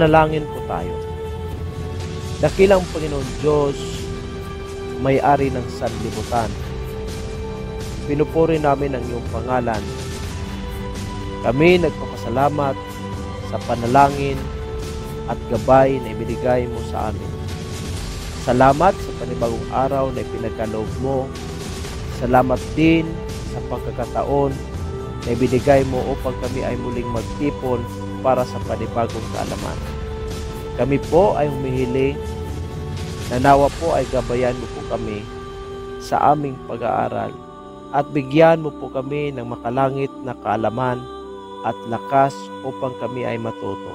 Manalangin po tayo. Dakilang Panginoon Diyos, may-ari ng sanlibutan. Pinupuri namin ang iyong pangalan. Kami nagpapasalamat sa panalangin at gabay na ibinigay mo sa amin. Salamat sa panibagong araw na ipinagkaloob mo. Salamat din sa pagkakataon na ibinigay mo upang kami ay muling magtipon para sa panibagong kaalaman. Kami po ay humihiling na nawa po ay gabayan mo po kami sa aming pag-aaral at bigyan mo po kami ng makalangit na kaalaman at lakas upang kami ay matuto.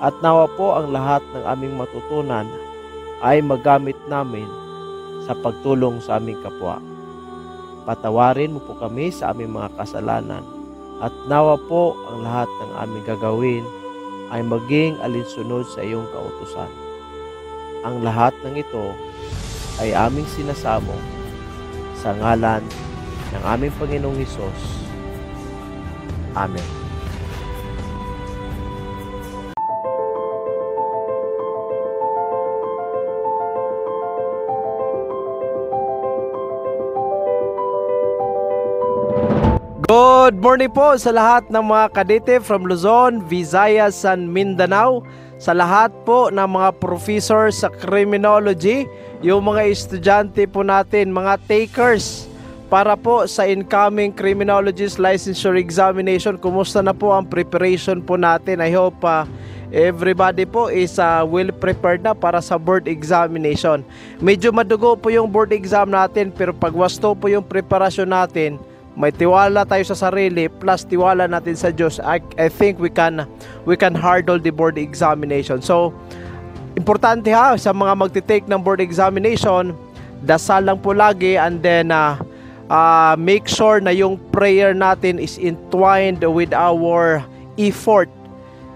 At nawa po ang lahat ng aming matutunan ay magamit namin sa pagtulong sa aming kapwa. Patawarin mo po kami sa aming mga kasalanan at nawa po ang lahat ng aming gagawin ay maging alinsunod sa iyong kautusan. Ang lahat ng ito ay aming sinasamo sa ngalan ng aming Panginoong Isos. Amen. Good morning po sa lahat ng mga kadete from Luzon, Visayas, and Mindanao. Sa lahat po ng mga professor sa criminology, yung mga estudyante po natin, mga takers para po sa incoming criminologist licensure examination. Kumusta na po ang preparation po natin? I hope uh, everybody po is uh, well prepared na para sa board examination. Medyo madugo po yung board exam natin pero pagwasto po yung preparasyon natin, may tiwala tayo sa sarili plus tiwala natin sa Diyos, I, I think we can we can hurdle the board examination. So, importante ha sa mga magte-take ng board examination, dasal lang po lagi and then uh, uh, make sure na yung prayer natin is entwined with our effort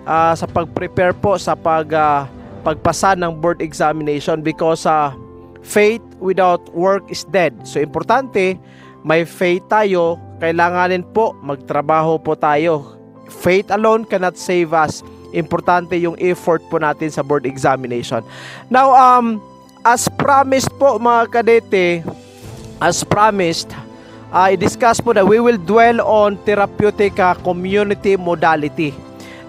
uh, sa pag-prepare po sa pag uh, pagpasa ng board examination because uh, faith without work is dead. So importante may faith tayo, kailanganin po magtrabaho po tayo. Faith alone cannot save us. Importante yung effort po natin sa board examination. Now, um, as promised po mga kadete, as promised, uh, i-discuss po na we will dwell on therapeutic community modality.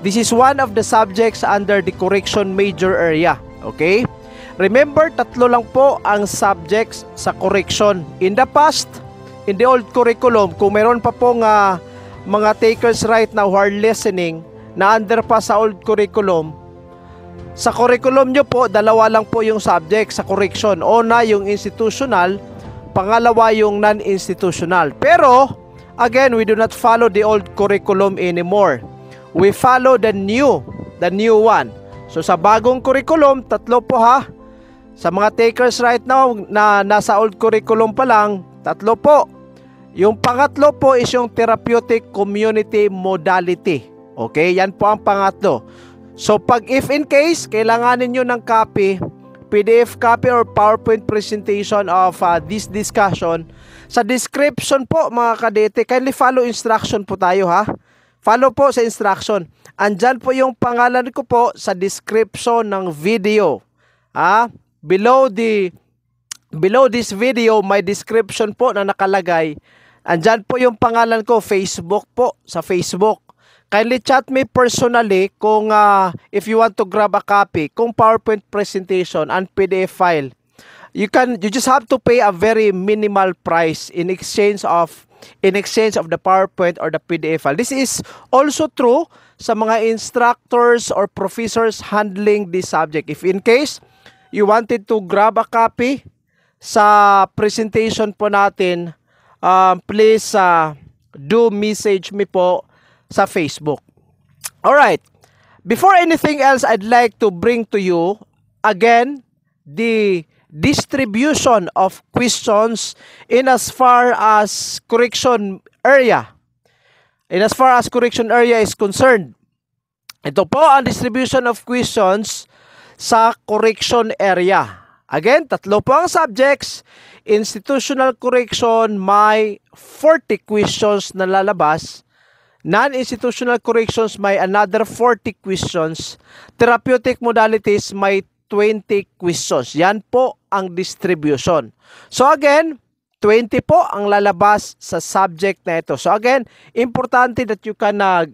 This is one of the subjects under the correction major area. Okay? Remember, tatlo lang po ang subjects sa correction. In the past, in the old curriculum, kung meron pa pong uh, mga takers right now who are listening na under pa sa old curriculum, sa curriculum nyo po, dalawa lang po yung subject sa correction. Una, yung institutional. Pangalawa, yung non-institutional. Pero, again, we do not follow the old curriculum anymore. We follow the new, the new one. So, sa bagong curriculum, tatlo po ha. Sa mga takers right now na nasa old curriculum pa lang, tatlo po. Yung pangatlo po is yung therapeutic community modality. Okay, yan po ang pangatlo. So pag if in case, kailanganin ninyo ng copy, PDF copy or PowerPoint presentation of uh, this discussion. Sa description po mga kadete, kindly follow instruction po tayo ha. Follow po sa instruction. Andyan po yung pangalan ko po sa description ng video. Ha? Below the below this video, may description po na nakalagay. Andyan po yung pangalan ko, Facebook po, sa Facebook. Kindly chat me personally kung uh, if you want to grab a copy, kung PowerPoint presentation and PDF file. You can you just have to pay a very minimal price in exchange of in exchange of the PowerPoint or the PDF file. This is also true sa mga instructors or professors handling this subject. If in case you wanted to grab a copy sa presentation po natin, uh, please uh, do message me po sa Facebook. All right. Before anything else, I'd like to bring to you again the distribution of questions in as far as correction area. In as far as correction area is concerned, ito po ang distribution of questions sa correction area. Again, tatlo po ang subjects institutional correction may 40 questions na lalabas Non-institutional corrections may another 40 questions. Therapeutic modalities may 20 questions. Yan po ang distribution. So again, 20 po ang lalabas sa subject na ito. So again, importante that you can uh,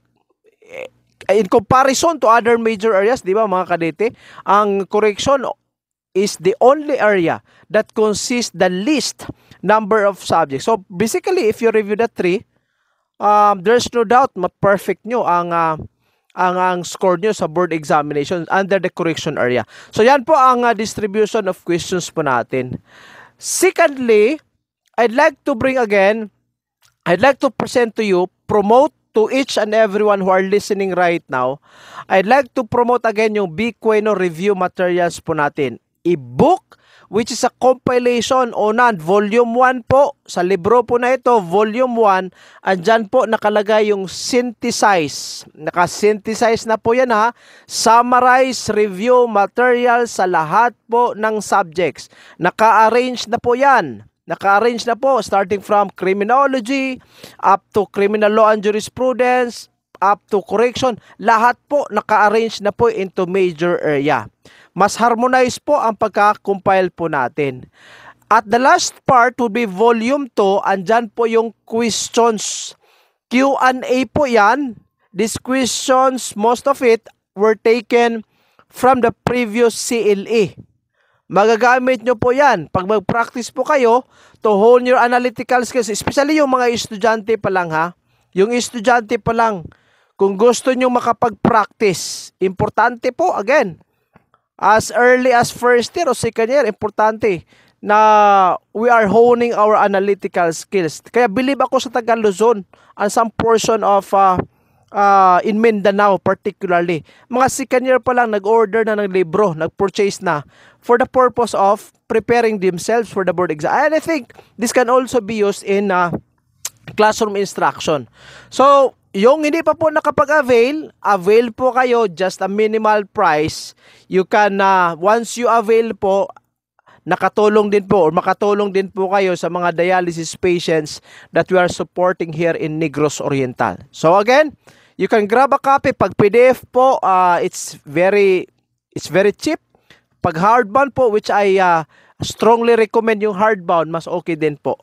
eh, in comparison to other major areas, di ba mga kadete, ang correction is the only area that consists the least number of subjects. So basically, if you review the three, um, there's no doubt ma-perfect nyo ang, uh, ang, ang score nyo sa board examination under the correction area. So yan po ang uh, distribution of questions po natin. Secondly, I'd like to bring again, I'd like to present to you, promote to each and everyone who are listening right now, I'd like to promote again yung Biqueno review materials po natin e-book which is a compilation o nan volume 1 po sa libro po na ito volume 1 andyan po nakalagay yung synthesize naka-synthesize na po yan ha summarize review material sa lahat po ng subjects naka-arrange na po yan naka-arrange na po starting from criminology up to criminal law and jurisprudence up to correction lahat po naka-arrange na po into major area mas harmonize po ang pagka-compile po natin. At the last part would be volume 2. Andyan po yung questions. Q&A po yan. These questions, most of it, were taken from the previous CLE. Magagamit nyo po yan. Pag mag-practice po kayo, to hone your analytical skills, especially yung mga estudyante pa lang ha. Yung estudyante pa lang, kung gusto nyo makapag-practice, importante po, again, as early as first year o second year, importante na we are honing our analytical skills. Kaya believe ako sa taga Luzon and some portion of uh, uh, in Mindanao particularly. Mga second year pa lang nag-order na ng libro, nag-purchase na for the purpose of preparing themselves for the board exam. And I think this can also be used in uh, classroom instruction. So, yung hindi pa po nakapag-avail, avail po kayo just a minimal price. You can, uh, once you avail po, nakatulong din po or makatulong din po kayo sa mga dialysis patients that we are supporting here in Negros Oriental. So again, you can grab a copy pag PDF po, uh, it's very it's very cheap. Pag hardbound po which I uh, strongly recommend yung hardbound, mas okay din po.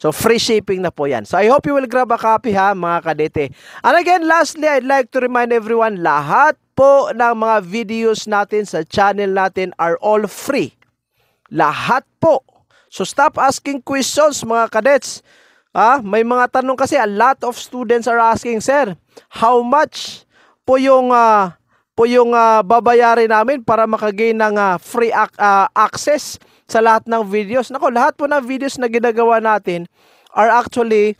So free shipping na po yan. So I hope you will grab a copy ha mga kadete. And again, lastly, I'd like to remind everyone, lahat po ng mga videos natin sa channel natin are all free. Lahat po. So stop asking questions mga kadets. Ah, may mga tanong kasi a lot of students are asking, sir, how much po yung uh, po yung uh, babayarin namin para makagain ng uh, free ac- uh, access sa lahat ng videos. Nako, lahat po ng videos na ginagawa natin are actually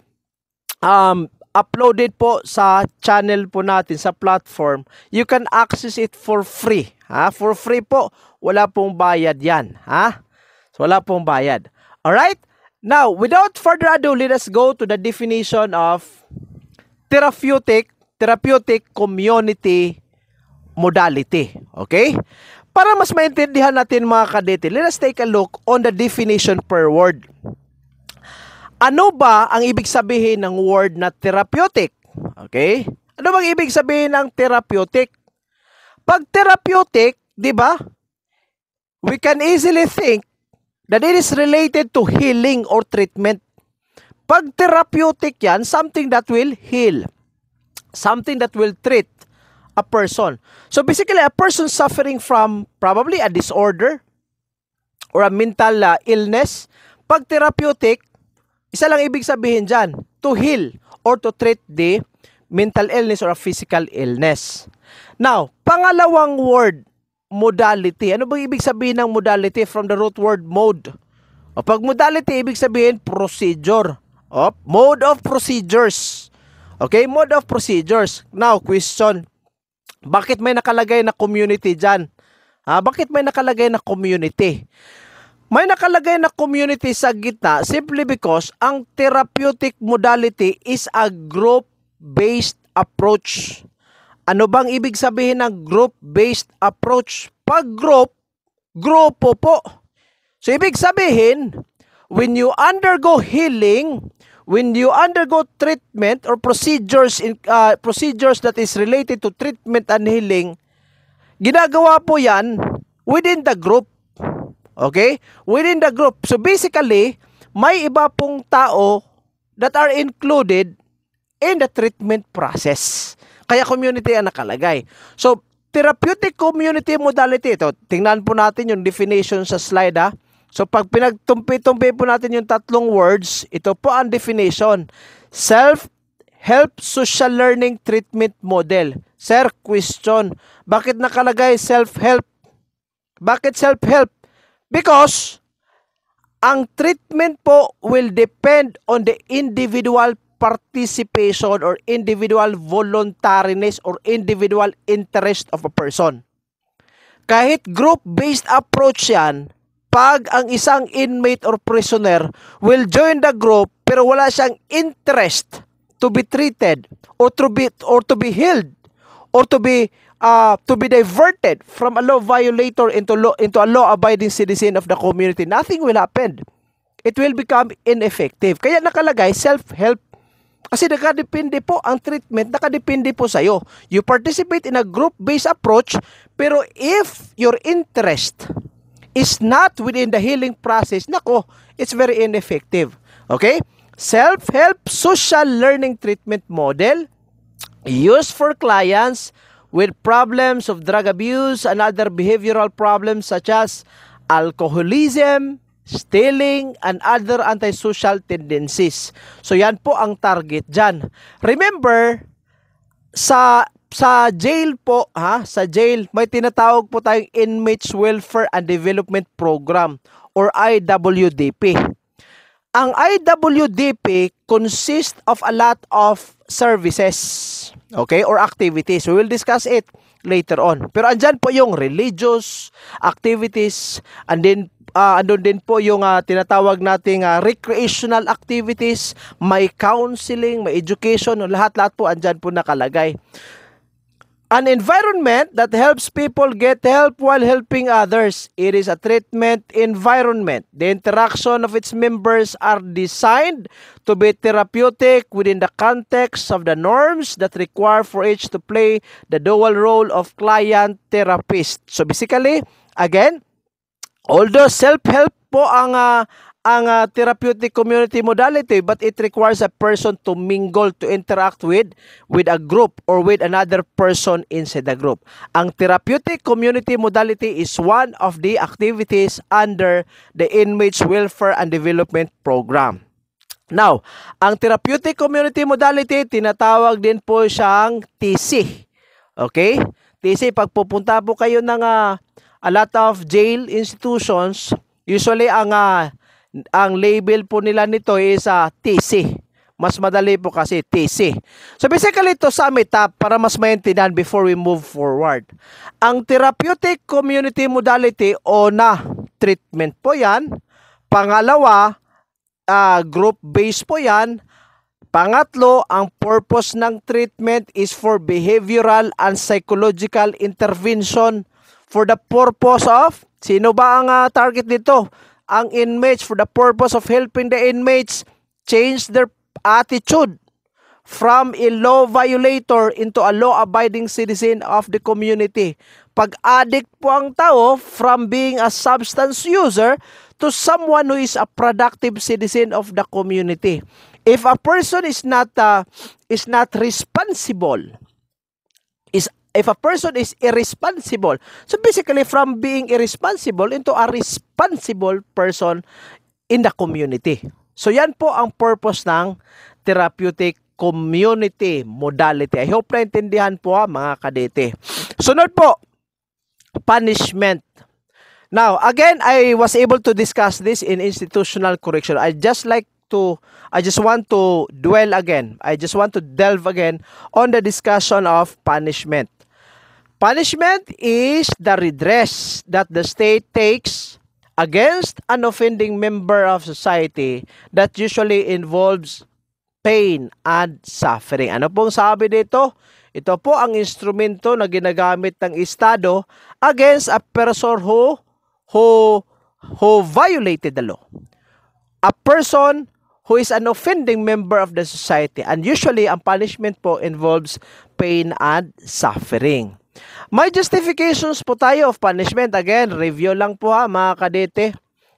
um, uploaded po sa channel po natin, sa platform. You can access it for free. Ha? For free po. Wala pong bayad yan. Ha? So, wala pong bayad. Alright? Now, without further ado, let us go to the definition of therapeutic therapeutic community modality. Okay? Para mas maintindihan natin mga kadete, let us take a look on the definition per word. Ano ba ang ibig sabihin ng word na therapeutic? Okay? Ano bang ibig sabihin ng therapeutic? Pag therapeutic, di ba? We can easily think that it is related to healing or treatment. Pag therapeutic yan, something that will heal. Something that will treat a person. So basically, a person suffering from probably a disorder or a mental uh, illness, pag therapeutic, isa lang ibig sabihin dyan, to heal or to treat the mental illness or a physical illness. Now, pangalawang word, modality. Ano bang ibig sabihin ng modality from the root word mode? O pag modality, ibig sabihin procedure. O, mode of procedures. Okay, mode of procedures. Now, question. Bakit may nakalagay na community dyan? Ha? Bakit may nakalagay na community? May nakalagay na community sa gitna simply because ang therapeutic modality is a group-based approach. Ano bang ibig sabihin ng group-based approach? Pag group, grupo po. So ibig sabihin, when you undergo healing, when you undergo treatment or procedures in uh, procedures that is related to treatment and healing ginagawa po yan within the group okay within the group so basically may iba pong tao that are included in the treatment process kaya community ang nakalagay so therapeutic community modality ito tingnan po natin yung definition sa slide ah So pag pinagtumpi-tumpi po natin yung tatlong words, ito po ang definition. Self-help social learning treatment model. Sir, question. Bakit nakalagay self-help? Bakit self-help? Because ang treatment po will depend on the individual participation or individual voluntariness or individual interest of a person. Kahit group-based approach yan, pag ang isang inmate or prisoner will join the group pero wala siyang interest to be treated or to be or to be healed or to be uh, to be diverted from a law violator into law into a law abiding citizen of the community nothing will happen it will become ineffective kaya nakalagay self help kasi nakadepende po ang treatment, nakadepende po sa'yo. You participate in a group-based approach, pero if your interest is not within the healing process, nako, it's very ineffective. Okay? Self-help social learning treatment model used for clients with problems of drug abuse and other behavioral problems such as alcoholism, stealing, and other antisocial tendencies. So yan po ang target dyan. Remember, sa sa jail po, ha, sa jail, may tinatawag po tayong Inmates Welfare and Development Program or IWDP. Ang IWDP consists of a lot of services, okay, or activities. We will discuss it later on. Pero andyan po yung religious activities and then uh, andun din po yung uh, tinatawag nating uh, recreational activities, may counseling, may education, lahat-lahat po andyan po nakalagay. An environment that helps people get help while helping others. It is a treatment environment. The interaction of its members are designed to be therapeutic within the context of the norms that require for each to play the dual role of client therapist. So basically, again, although self-help po ang uh, ang uh, therapeutic community modality but it requires a person to mingle to interact with with a group or with another person inside the group. Ang therapeutic community modality is one of the activities under the inmates welfare and development program. Now, ang therapeutic community modality tinatawag din po siyang TC. Okay? TC pagpupunta po kayo ng uh, a lot of jail institutions, usually ang uh, ang label po nila nito is uh, ah, TC. Mas madali po kasi TC. So basically ito sa it up para mas maintindihan before we move forward. Ang therapeutic community modality o na treatment po yan. Pangalawa, uh, ah, group-based po yan. Pangatlo, ang purpose ng treatment is for behavioral and psychological intervention for the purpose of, sino ba ang uh, target nito? ang inmates for the purpose of helping the inmates change their attitude from a law violator into a law-abiding citizen of the community. Pag-addict po ang tao from being a substance user to someone who is a productive citizen of the community. If a person is not uh, is not responsible, is if a person is irresponsible. So basically from being irresponsible into a responsible person in the community. So yan po ang purpose ng therapeutic community modality. I hope naintindihan po ha, ah, mga kadete. Sunod po, punishment. Now, again, I was able to discuss this in institutional correction. I just like to I just want to dwell again. I just want to delve again on the discussion of punishment. Punishment is the redress that the state takes against an offending member of society that usually involves pain and suffering. Ano pong sabi dito? Ito po ang instrumento na ginagamit ng Estado against a person who who who violated the law. A person who is an offending member of the society and usually ang punishment po involves pain and suffering. May justifications po tayo of punishment. Again, review lang po ha mga kadete.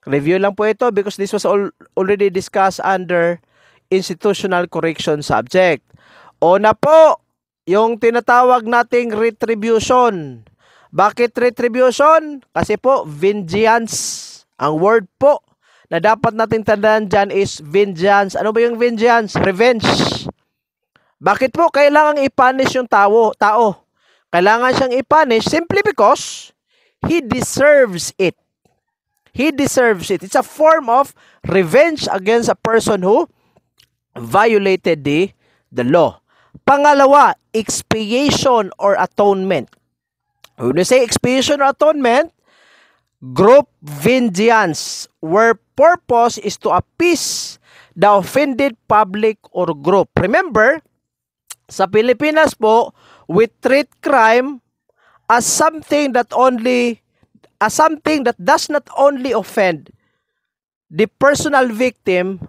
Review lang po ito because this was al already discussed under institutional correction subject. O na po, yung tinatawag nating retribution. Bakit retribution? Kasi po, vengeance. Ang word po na dapat nating tandaan dyan is vengeance. Ano ba yung vengeance? Revenge. Bakit po kailangang i-punish yung tao? tao? Kailangan siyang i-punish simply because he deserves it. He deserves it. It's a form of revenge against a person who violated the, the law. Pangalawa, expiation or atonement. When we say expiation or atonement, group vengeance where purpose is to appease the offended public or group. Remember, sa Pilipinas po, we treat crime as something that only as something that does not only offend the personal victim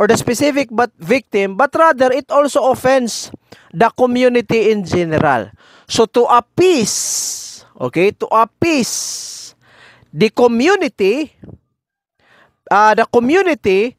or the specific but victim but rather it also offends the community in general so to appease okay to appease the community uh, the community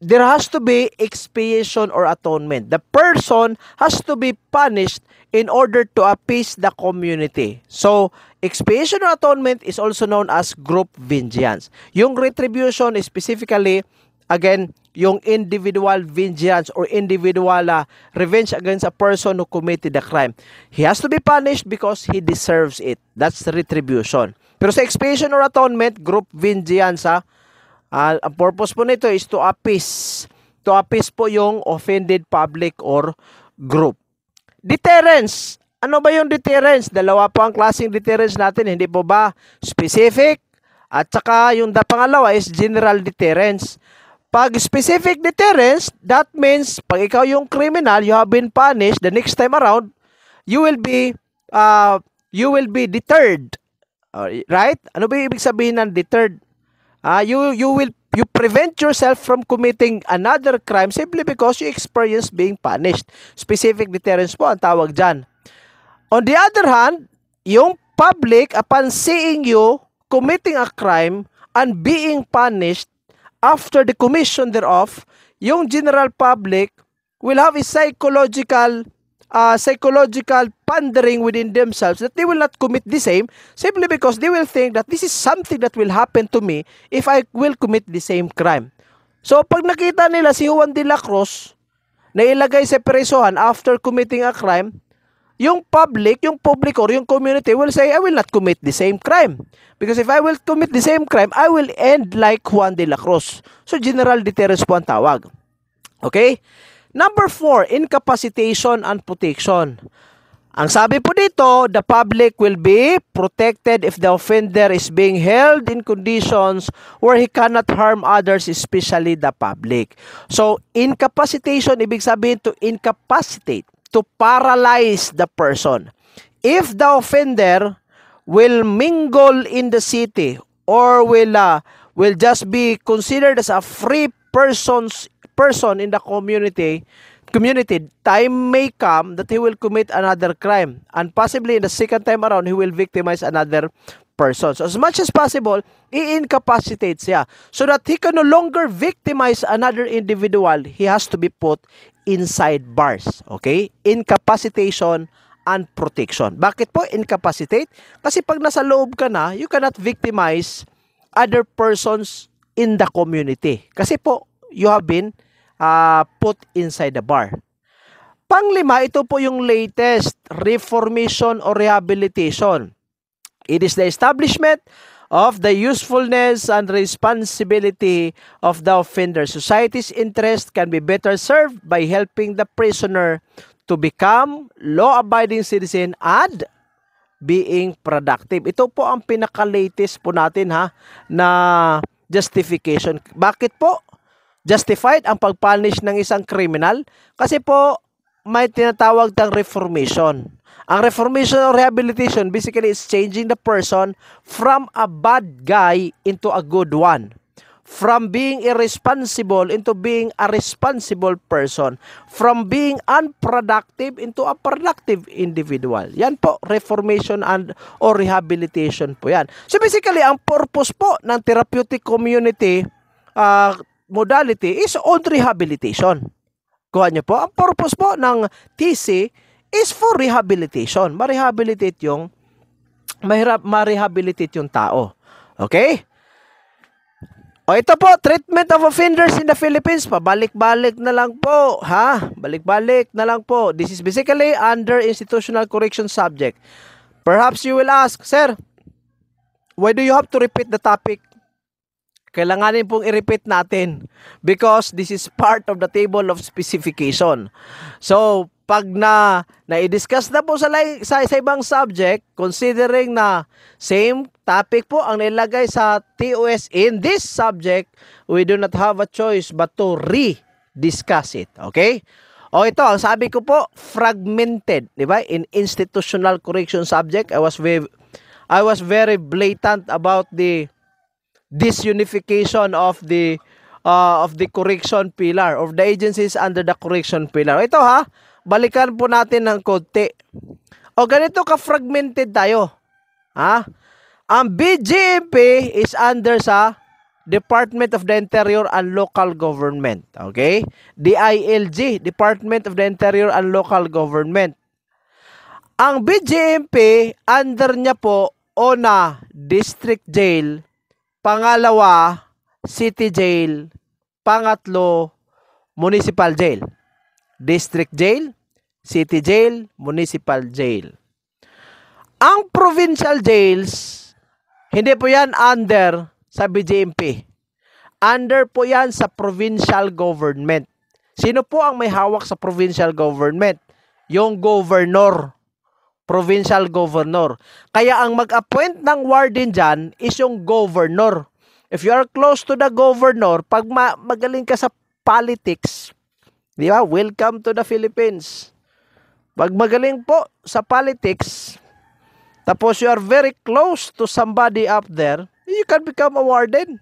there has to be expiation or atonement. The person has to be punished in order to appease the community. So, expiation or atonement is also known as group vengeance. Yung retribution is specifically, again, yung individual vengeance or individual uh, revenge against a person who committed the crime. He has to be punished because he deserves it. That's retribution. Pero sa expiation or atonement, group vengeance, ha, uh, Uh, ang purpose po nito is to appease. To appease po yung offended public or group. Deterrence. Ano ba yung deterrence? Dalawa po ang klaseng deterrence natin, hindi po ba? Specific at saka yung da pangalawa is general deterrence. Pag specific deterrence, that means pag ikaw yung criminal, you have been punished the next time around, you will be uh, you will be deterred. Uh, right? Ano ba yung ibig sabihin ng deterred? Uh, you, you will you prevent yourself from committing another crime simply because you experience being punished. Specific deterrence po ang tawag dyan. On the other hand, yung public upon seeing you committing a crime and being punished after the commission thereof, yung general public will have a psychological uh, psychological pandering within themselves that they will not commit the same simply because they will think that this is something that will happen to me if I will commit the same crime. So pag nakita nila si Juan de la Cruz na ilagay sa presohan after committing a crime, yung public, yung public or yung community will say, I will not commit the same crime. Because if I will commit the same crime, I will end like Juan de la Cruz. So General Deterrence po ang tawag. Okay? Number four, incapacitation and protection. Ang sabi po dito, the public will be protected if the offender is being held in conditions where he cannot harm others, especially the public. So, incapacitation, ibig sabihin to incapacitate, to paralyze the person. If the offender will mingle in the city or will, uh, will just be considered as a free persons person in the community community, time may come that he will commit another crime. And possibly in the second time around, he will victimize another person. So as much as possible, i-incapacitate siya. So that he can no longer victimize another individual, he has to be put inside bars. Okay? Incapacitation and protection. Bakit po incapacitate? Kasi pag nasa loob ka na, you cannot victimize other persons in the community. Kasi po, you have been uh, put inside the bar. Panglima, ito po yung latest reformation or rehabilitation. It is the establishment of the usefulness and responsibility of the offender. Society's interest can be better served by helping the prisoner to become law-abiding citizen and being productive. Ito po ang pinaka-latest po natin ha na justification. Bakit po? justified ang pag-punish ng isang criminal? Kasi po, may tinatawag tang reformation. Ang reformation or rehabilitation basically is changing the person from a bad guy into a good one. From being irresponsible into being a responsible person. From being unproductive into a productive individual. Yan po, reformation and or rehabilitation po yan. So basically, ang purpose po ng therapeutic community uh, modality is on rehabilitation. Kuha niyo po, ang purpose po ng TC is for rehabilitation. Ma-rehabilitate yung mahirap ma-rehabilitate yung tao. Okay? O ito po, treatment of offenders in the Philippines. Pabalik-balik na lang po. Ha? Balik-balik na lang po. This is basically under institutional correction subject. Perhaps you will ask, Sir, why do you have to repeat the topic kailanganin pong i-repeat natin because this is part of the table of specification. So, pag na na-discuss na po sa, sa, sa ibang subject, considering na same topic po ang nilagay sa TOS in this subject, we do not have a choice but to re-discuss it. Okay? O ito, ang sabi ko po, fragmented, di ba? In institutional correction subject, I was very, I was very blatant about the this of the uh, of the correction pillar of the agencies under the correction pillar. Ito ha, balikan po natin ng konti. O ganito ka-fragmented tayo. Ha? Ang BGMP is under sa Department of the Interior and Local Government. Okay? DILG, Department of the Interior and Local Government. Ang BGMP, under niya po, ONA, District Jail Pangalawa, city jail. Pangatlo, municipal jail. District jail, city jail, municipal jail. Ang provincial jails, hindi po yan under sa BJMP. Under po yan sa provincial government. Sino po ang may hawak sa provincial government? Yung governor provincial governor. Kaya ang mag-appoint ng warden dyan is yung governor. If you are close to the governor, pag ma- magaling ka sa politics, di ba? Welcome to the Philippines. Pag magaling po sa politics, tapos you are very close to somebody up there, you can become a warden.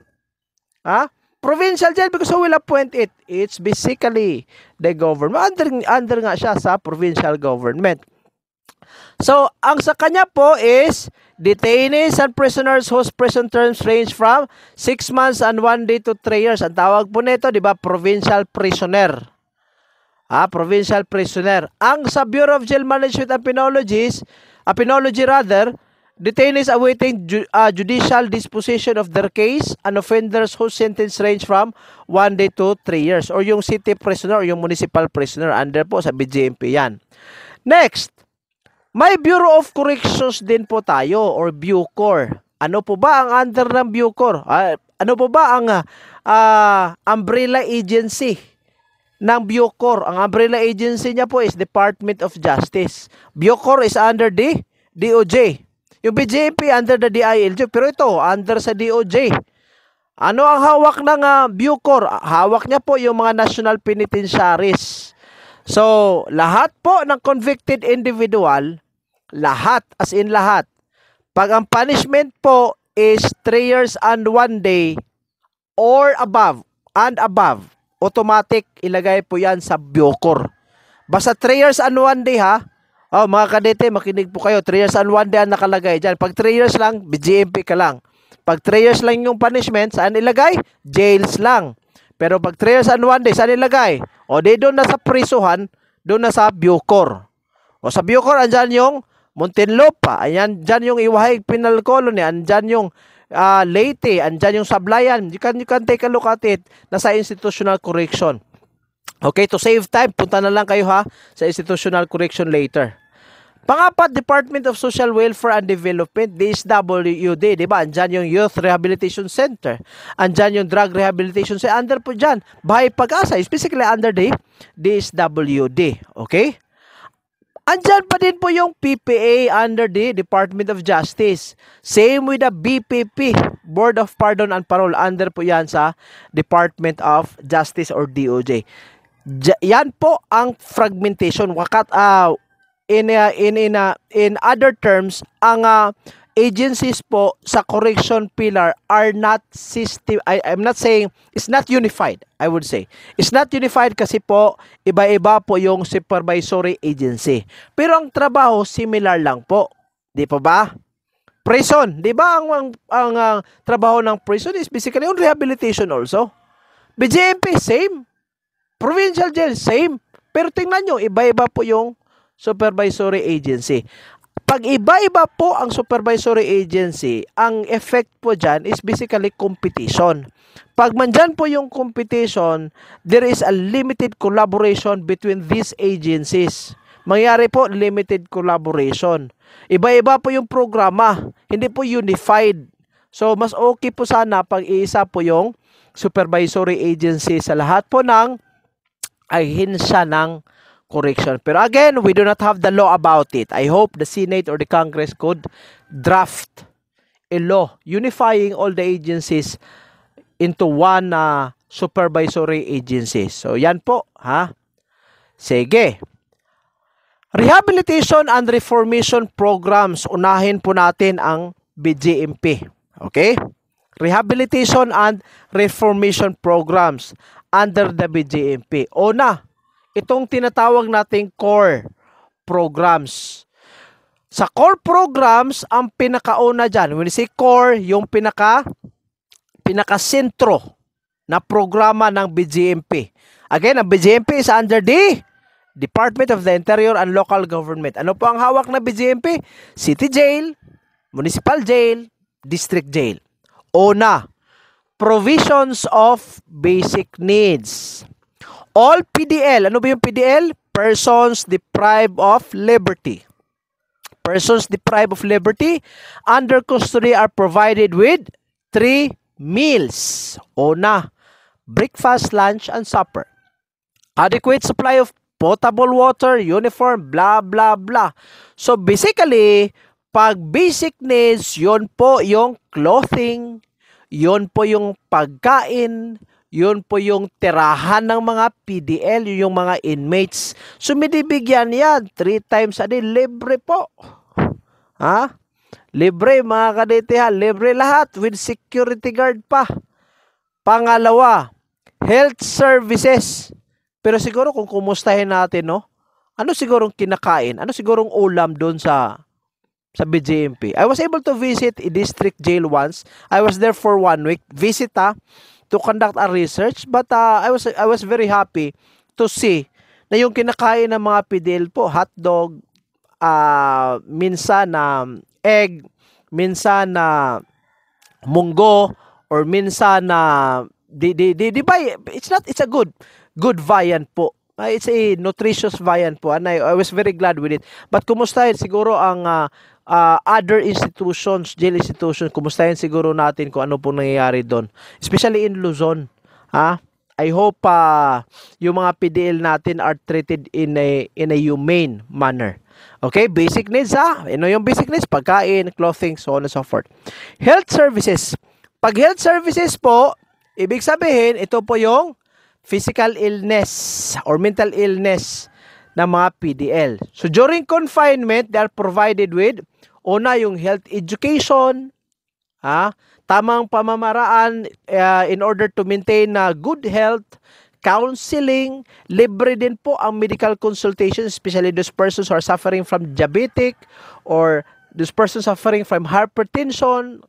Ha? Provincial dyan because who will appoint it? It's basically the government. Under, under nga siya sa provincial government. So, ang sa kanya po is detainees and prisoners whose prison terms range from 6 months and 1 day to 3 years. Ang tawag po nito, di ba, provincial prisoner. Ah, provincial prisoner. Ang sa Bureau of Jail Management and Penologies, uh, penology rather, detainees awaiting ju uh, judicial disposition of their case and offenders whose sentence range from 1 day to 3 years or yung city prisoner or yung municipal prisoner under po sa BGMP yan. Next, may Bureau of Corrections din po tayo or Bucor. Ano po ba ang under ng Bucor? Uh, ano po ba ang uh, umbrella agency ng Bucor? Ang umbrella agency niya po is Department of Justice. Bucor is under the DOJ. Yung BJP under the DILG pero ito under sa DOJ. Ano ang hawak ng uh, Bucor? Hawak niya po yung mga national penitentiaries. So, lahat po ng convicted individual lahat, as in lahat. Pag ang punishment po is 3 years and 1 day or above, and above, automatic ilagay po yan sa Biocor. Basta 3 years and 1 day ha. Oh, mga kadete, makinig po kayo. 3 years and 1 day ang nakalagay diyan. Pag 3 years lang, GMP ka lang. Pag 3 years lang yung punishment, saan ilagay? Jails lang. Pero pag 3 years and 1 day, saan ilagay? O di doon na sa prisuhan, doon na sa Biocor. O sa Biocor, andyan yung Muntinlupa, ayan, dyan yung Iwahig Penal Colony, andyan yung uh, Leyte, andyan yung Sablayan. You can, you can take a look at it. Nasa institutional correction. Okay, to save time, punta na lang kayo ha sa institutional correction later. Pangapat, Department of Social Welfare and Development, DSWD, di ba? Andyan yung Youth Rehabilitation Center. Andyan yung Drug Rehabilitation Center. Under po dyan, bahay pag-asa specifically under the DSWD. Okay? Andyan pa din po yung PPA under the Department of Justice. Same with the BPP, Board of Pardon and Parole. Under po yan sa Department of Justice or DOJ. J- yan po ang fragmentation. Wakat, uh, in, uh, in, in, uh, in other terms, ang uh, agencies po sa correction pillar are not system I, I'm not saying it's not unified I would say it's not unified kasi po iba-iba po yung supervisory agency pero ang trabaho similar lang po di pa ba prison di ba ang ang, ang uh, trabaho ng prison is basically on rehabilitation also BJMP same provincial jail same pero tingnan nyo iba-iba po yung supervisory agency pag iba-iba po ang supervisory agency, ang effect po dyan is basically competition. Pag mandyan po yung competition, there is a limited collaboration between these agencies. Mangyari po, limited collaboration. Iba-iba po yung programa, hindi po unified. So, mas okay po sana pag iisa po yung supervisory agency sa lahat po ng ahinsya ng correction. Pero again, we do not have the law about it. I hope the Senate or the Congress could draft a law unifying all the agencies into one uh, supervisory agency. So yan po, ha? Sige. Rehabilitation and Reformation Programs. Unahin po natin ang BGMP. Okay? Rehabilitation and Reformation Programs under the BGMP. Una, itong tinatawag nating core programs. Sa core programs, ang pinakauna dyan, when you say core, yung pinaka, pinakasentro na programa ng BGMP. Again, ang BGMP is under the Department of the Interior and Local Government. Ano po ang hawak na BGMP? City Jail, Municipal Jail, District Jail. Una, Provisions of Basic Needs. All PDL. Ano ba yung PDL? Persons deprived of liberty. Persons deprived of liberty under custody are provided with three meals. O na, breakfast, lunch, and supper. Adequate supply of potable water, uniform, blah, blah, blah. So basically, pag basic needs, yon po yung clothing, yon po yung pagkain, yun po yung tirahan ng mga PDL, yun yung mga inmates. Sumidibigyan yan, three times a day, libre po. Ha? Libre mga kadetihan, libre lahat with security guard pa. Pangalawa, health services. Pero siguro kung kumustahin natin, no? Ano sigurong kinakain? Ano sigurong ulam doon sa sa BJMP. I was able to visit a district jail once. I was there for one week. Visit ha. Ah to conduct a research but uh, I was I was very happy to see na yung kinakain ng mga PDL po, hotdog, uh, minsan na um, egg, minsan na uh, munggo or minsan na uh, di, di, di, di ba, it's not, it's a good, good variant po. Uh, it's a nutritious variant po and I, I was very glad with it. But kumusta siguro ang uh, uh, other institutions, jail institutions, kumustahin siguro natin kung ano po nangyayari doon. Especially in Luzon. Ha? I hope uh, yung mga PDL natin are treated in a, in a humane manner. Okay, basic needs ha. Ano yung basic needs? Pagkain, clothing, so on and so forth. Health services. Pag health services po, ibig sabihin, ito po yung physical illness or mental illness ng mga PDL. So during confinement, they are provided with Una, yung health education, ha? tamang pamamaraan uh, in order to maintain na uh, good health, counseling, libre din po ang medical consultation, especially those persons who are suffering from diabetic or those persons suffering from hypertension,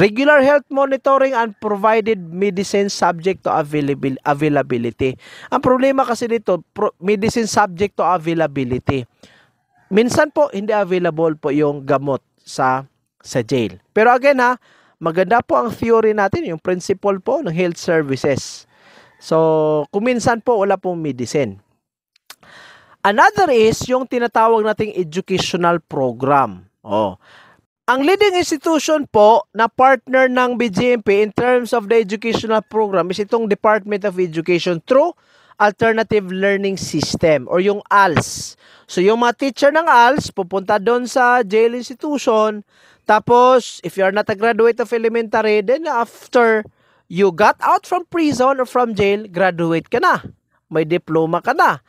regular health monitoring and provided medicine subject to availability. Ang problema kasi dito, medicine subject to availability minsan po hindi available po yung gamot sa sa jail. Pero again ha, maganda po ang theory natin, yung principle po ng health services. So, kuminsan po wala pong medicine. Another is yung tinatawag nating educational program. Oh. Ang leading institution po na partner ng BGMP in terms of the educational program is itong Department of Education through Alternative Learning System or yung ALS. So yung mga teacher ng ALS pupunta doon sa jail institution. Tapos if you are not a graduate of elementary, then after you got out from prison or from jail, graduate ka na. May diploma ka na.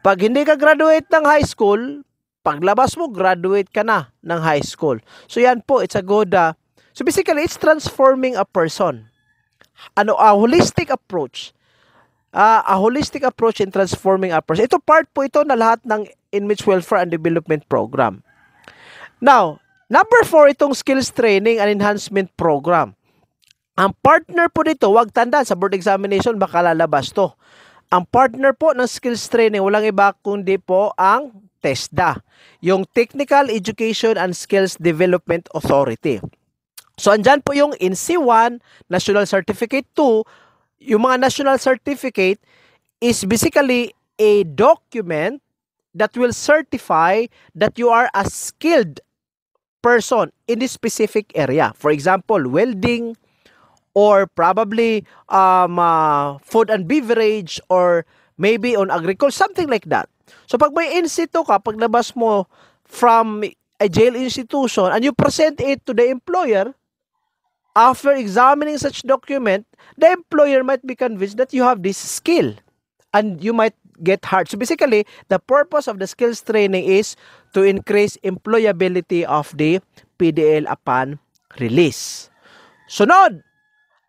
Pag hindi ka graduate ng high school, paglabas mo, graduate ka na ng high school. So yan po, it's a good, uh, so basically, it's transforming a person. Ano, a holistic approach uh, a holistic approach in transforming our person. Ito part po ito na lahat ng Inmates Welfare and Development Program. Now, number four, itong skills training and enhancement program. Ang partner po dito, wag tanda sa board examination, baka lalabas to. Ang partner po ng skills training, walang iba kundi po ang TESDA, yung Technical Education and Skills Development Authority. So andyan po yung NC1, National Certificate 2, yung mga national certificate is basically a document that will certify that you are a skilled person in a specific area. For example, welding or probably um, uh, food and beverage or maybe on agriculture, something like that. So pag may insito ka, pag labas mo from a jail institution and you present it to the employer, After examining such document, the employer might be convinced that you have this skill and you might get hired. So basically, the purpose of the skills training is to increase employability of the PDL upon release. Sunod,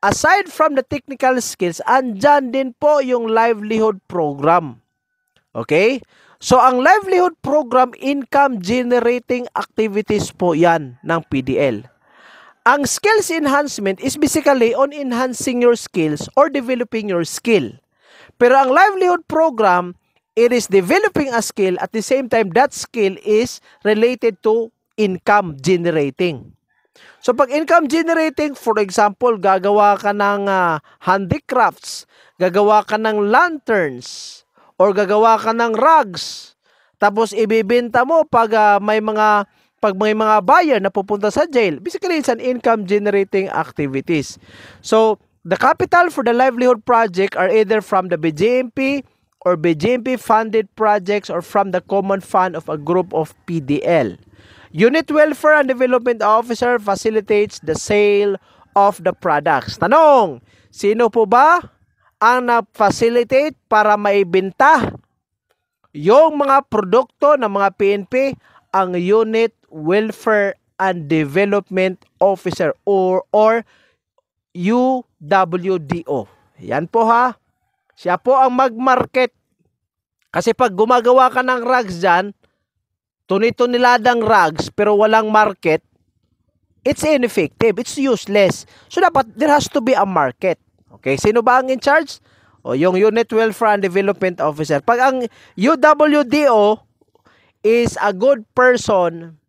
aside from the technical skills, andyan din po yung livelihood program. Okay? So, ang livelihood program, income generating activities po yan ng PDL ang skills enhancement is basically on enhancing your skills or developing your skill. Pero ang livelihood program, it is developing a skill at the same time that skill is related to income generating. So pag income generating, for example, gagawa ka ng uh, handicrafts, gagawa ka ng lanterns, or gagawa ka ng rugs, tapos ibibenta mo pag uh, may mga pag may mga buyer na pupunta sa jail, basically it's an income generating activities. So, the capital for the livelihood project are either from the BJMP or BJMP funded projects or from the common fund of a group of PDL. Unit Welfare and Development Officer facilitates the sale of the products. Tanong, sino po ba ang nag-facilitate para maibenta yung mga produkto ng mga PNP ang Unit Welfare and Development Officer or or UWDO. Yan po ha. Siya po ang mag-market. Kasi pag gumagawa ka ng rugs dyan, tunito niladang rugs pero walang market, it's ineffective, it's useless. So dapat there has to be a market. Okay, sino ba ang in charge? O yung Unit Welfare and Development Officer. Pag ang UWDO is a good person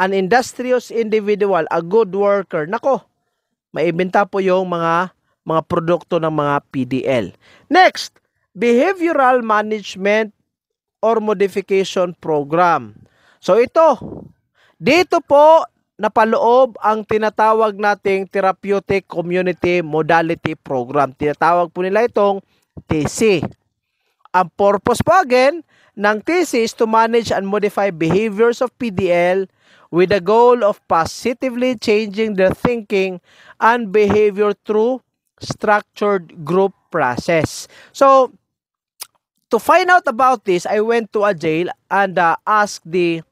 an industrious individual, a good worker. Nako, maibenta po yung mga mga produkto ng mga PDL. Next, behavioral management or modification program. So ito, dito po napaloob ang tinatawag nating therapeutic community modality program. Tinatawag po nila itong TC. Ang purpose po again ng TC is to manage and modify behaviors of PDL with the goal of positively changing their thinking and behavior through structured group process. So, to find out about this, I went to a jail and uh, asked the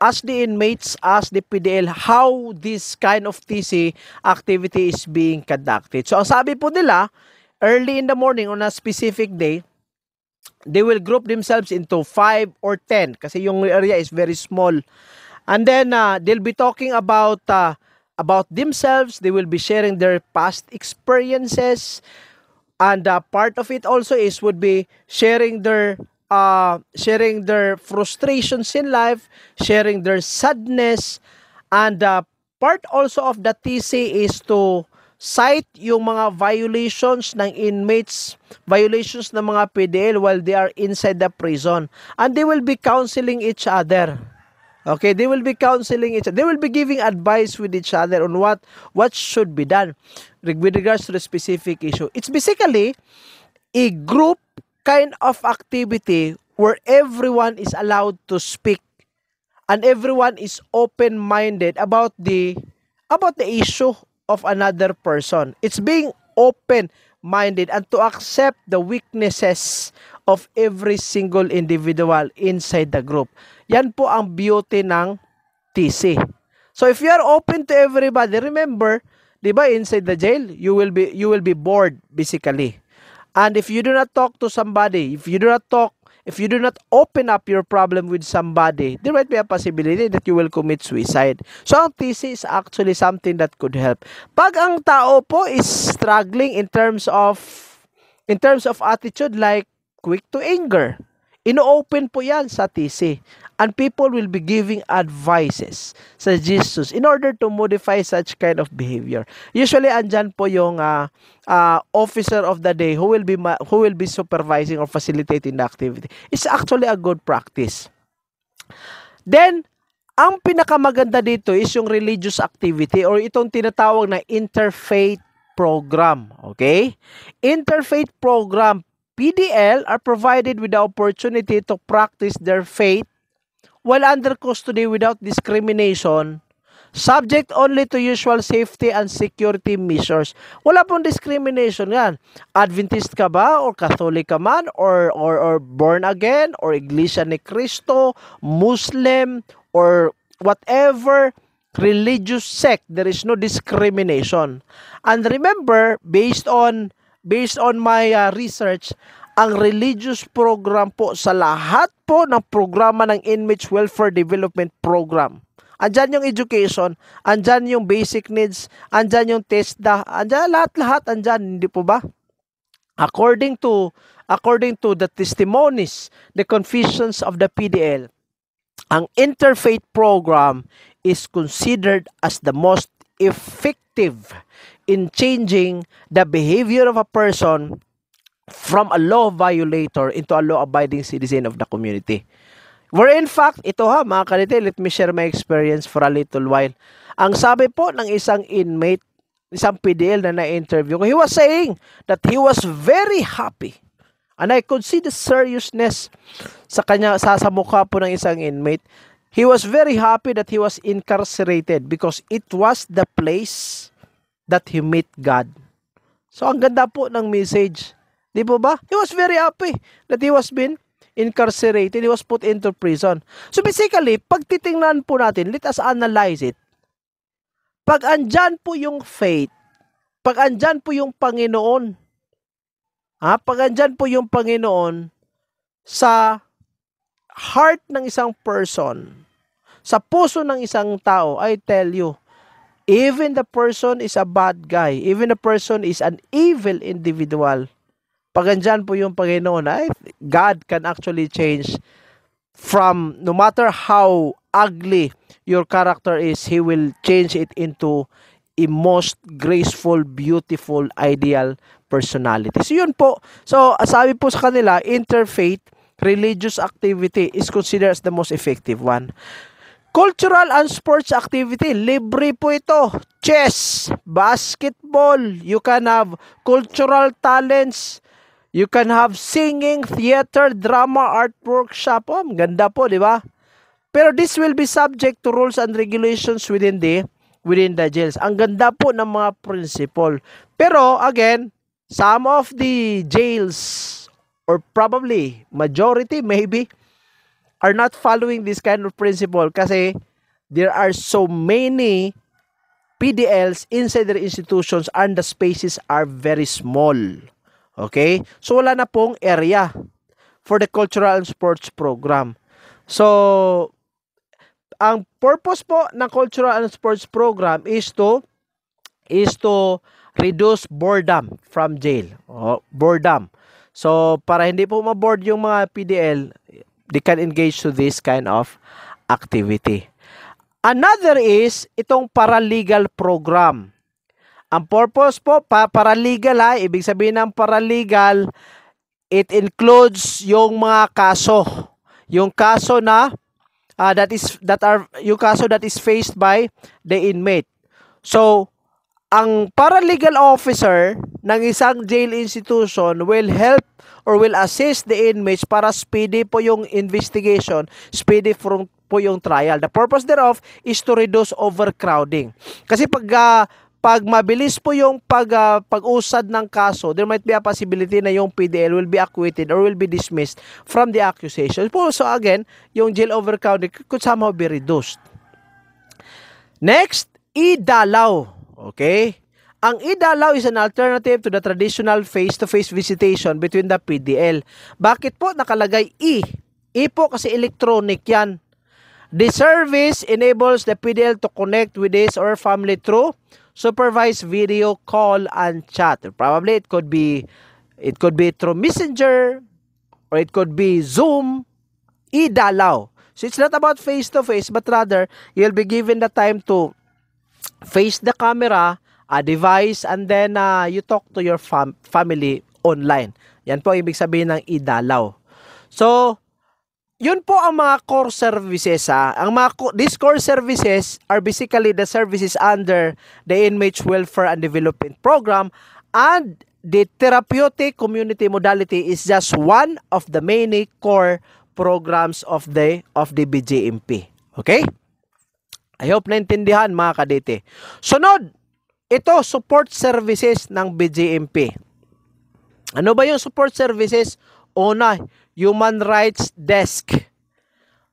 asked the inmates, asked the PDL how this kind of TC activity is being conducted. So, ang sabi po nila, early in the morning on a specific day, they will group themselves into 5 or 10 kasi yung area is very small. And then uh, they'll be talking about uh, about themselves. They will be sharing their past experiences, and uh, part of it also is would be sharing their uh, sharing their frustrations in life, sharing their sadness, and uh, part also of the TC is to cite yung mga violations ng inmates, violations ng mga PDL while they are inside the prison. And they will be counseling each other. Okay, they will be counseling each other. They will be giving advice with each other on what what should be done with regards to the specific issue. It's basically a group kind of activity where everyone is allowed to speak and everyone is open-minded about the about the issue of another person. It's being open-minded and to accept the weaknesses of every single individual inside the group. Yan po ang beauty ng TC. So if you are open to everybody, remember, 'di ba inside the jail, you will be you will be bored basically. And if you do not talk to somebody, if you do not talk, if you do not open up your problem with somebody, there might be a possibility that you will commit suicide. So ang TC is actually something that could help. Pag ang tao po is struggling in terms of in terms of attitude like quick to anger, Ino-open po yan sa TC. And people will be giving advices, suggestions, in order to modify such kind of behavior. Usually, andyan po yung uh, uh, officer of the day who will be who will be supervising or facilitating the activity. It's actually a good practice. Then, ang pinakamaganda dito is yung religious activity or itong tinatawag na interfaith program. Okay? Interfaith program PDL are provided with the opportunity to practice their faith while under custody without discrimination, subject only to usual safety and security measures. Wala pong discrimination yan. Adventist ka ba or Catholic ka man or, or, or born again or Iglesia ni Cristo, Muslim or whatever religious sect, there is no discrimination. And remember, based on based on my uh, research, ang religious program po sa lahat po ng programa ng Inmates Welfare Development Program. Andyan yung education, andyan yung basic needs, andyan yung TESDA, andyan lahat-lahat, andyan, hindi po ba? According to, according to the testimonies, the confessions of the PDL, ang interfaith program is considered as the most effective in changing the behavior of a person from a law violator into a law-abiding citizen of the community. Where in fact, ito ha mga kalite, let me share my experience for a little while. Ang sabi po ng isang inmate, isang PDL na na-interview ko, he was saying that he was very happy. And I could see the seriousness sa kanya, sa, sa mukha po ng isang inmate. He was very happy that he was incarcerated because it was the place that he met God. So ang ganda po ng message. Di po ba? He was very happy that he was been incarcerated. He was put into prison. So basically, pag titingnan po natin, let us analyze it. Pag andyan po yung faith, pag andyan po yung Panginoon, ha? pag andyan po yung Panginoon sa heart ng isang person, sa puso ng isang tao, I tell you, Even the person is a bad guy. Even the person is an evil individual. Pagandyan po yung Panginoon. Ay, God can actually change from no matter how ugly your character is, He will change it into a most graceful, beautiful, ideal personality. So yun po. So sabi po sa kanila, interfaith religious activity is considered as the most effective one. Cultural and sports activity, libre po ito. Chess, basketball, you can have cultural talents, you can have singing, theater, drama, art workshop. Oh, ganda po, di ba? Pero this will be subject to rules and regulations within the within the jails. Ang ganda po ng mga principle. Pero again, some of the jails or probably majority maybe are not following this kind of principle kasi there are so many PDLs inside their institutions and the spaces are very small. Okay? So, wala na pong area for the cultural and sports program. So, ang purpose po ng cultural and sports program is to is to reduce boredom from jail. Oh, boredom. So, para hindi po ma-bored yung mga PDL, they can engage to this kind of activity. Another is itong paralegal program. Ang purpose po, pa paralegal ha, ibig sabihin ng paralegal, it includes yung mga kaso. Yung kaso na uh, that is that are yung kaso that is faced by the inmate. So, ang paralegal officer ng isang jail institution will help or will assist the inmates para speedy po yung investigation, speedy from po yung trial. The purpose thereof is to reduce overcrowding. Kasi pag uh, pag mabilis po yung pag, uh, pag-usad ng kaso, there might be a possibility na yung PDL will be acquitted or will be dismissed from the accusation. So again, yung jail overcrowding could somehow be reduced. Next, idalaw. Okay? Ang idalaw is an alternative to the traditional face-to-face visitation between the PDL. Bakit po nakalagay E? E po kasi electronic yan. The service enables the PDL to connect with his or family through supervised video call and chat. Probably it could be it could be through Messenger or it could be Zoom. Idalaw. So it's not about face to -face, but rather you'll be given the time to face the camera a device and then uh, you talk to your fam- family online. Yan po ibig sabihin ng idalaw. So, yun po ang mga core services ha. Ang mga co- these core services are basically the services under the Inmate Welfare and Development Program and the therapeutic community modality is just one of the many core programs of the of the BJMP. Okay? I hope naintindihan mga kadete. Sunod, ito, support services ng BJMP. Ano ba yung support services? Una, Human Rights Desk.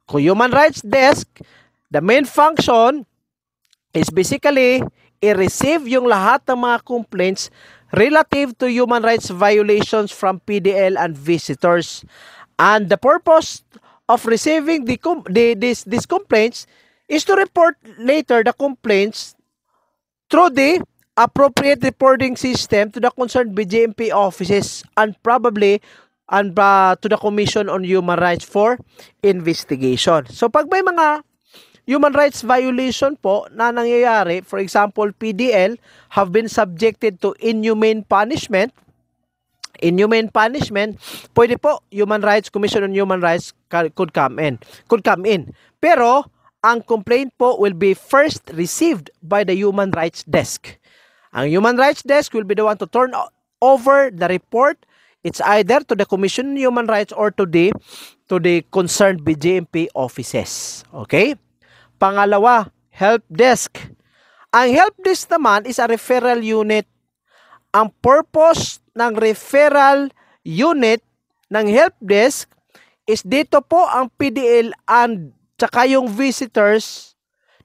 Kung Human Rights Desk, the main function is basically i-receive yung lahat ng mga complaints relative to human rights violations from PDL and visitors. And the purpose of receiving the, the, this, these complaints is to report later the complaints through the appropriate reporting system to the concerned BJMP offices and probably and uh, to the Commission on Human Rights for investigation. So pag may mga human rights violation po na nangyayari, for example, PDL have been subjected to inhumane punishment. Inhumane punishment, pwede po Human Rights Commission on Human Rights could come in. Could come in. Pero ang complaint po will be first received by the Human Rights Desk. Ang Human Rights Desk will be the one to turn over the report. It's either to the Commission on Human Rights or to the, to the concerned BJMP offices. Okay? Pangalawa, help desk. Ang help desk naman is a referral unit. Ang purpose ng referral unit ng help desk is dito po ang PDL and tsaka yung visitors,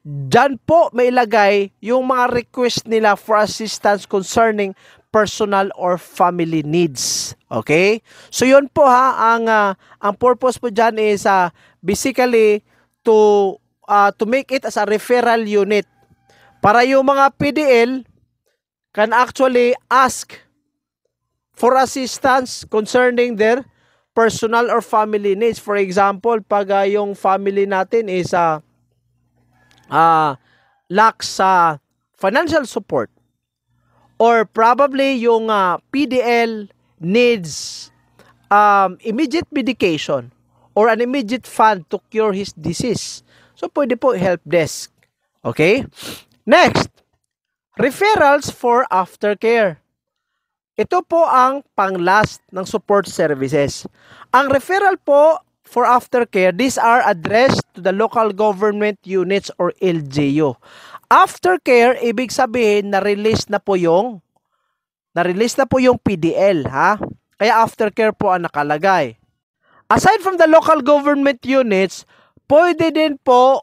dyan po may ilagay yung mga request nila for assistance concerning personal or family needs. Okay? So yun po ha ang uh, ang purpose po diyan is uh, basically to uh, to make it as a referral unit para yung mga PDL can actually ask for assistance concerning their personal or family needs. For example, pag uh, yung family natin is uh, uh, lack sa financial support or probably yung uh, PDL needs um, immediate medication or an immediate fund to cure his disease. So, pwede po help desk. Okay? Next, referrals for aftercare. Ito po ang panglast ng support services. Ang referral po for aftercare, these are addressed to the local government units or LGU. Aftercare, ibig sabihin na-release na po yung na-release na po yung PDL, ha? Kaya aftercare po ang nakalagay. Aside from the local government units, pwede din po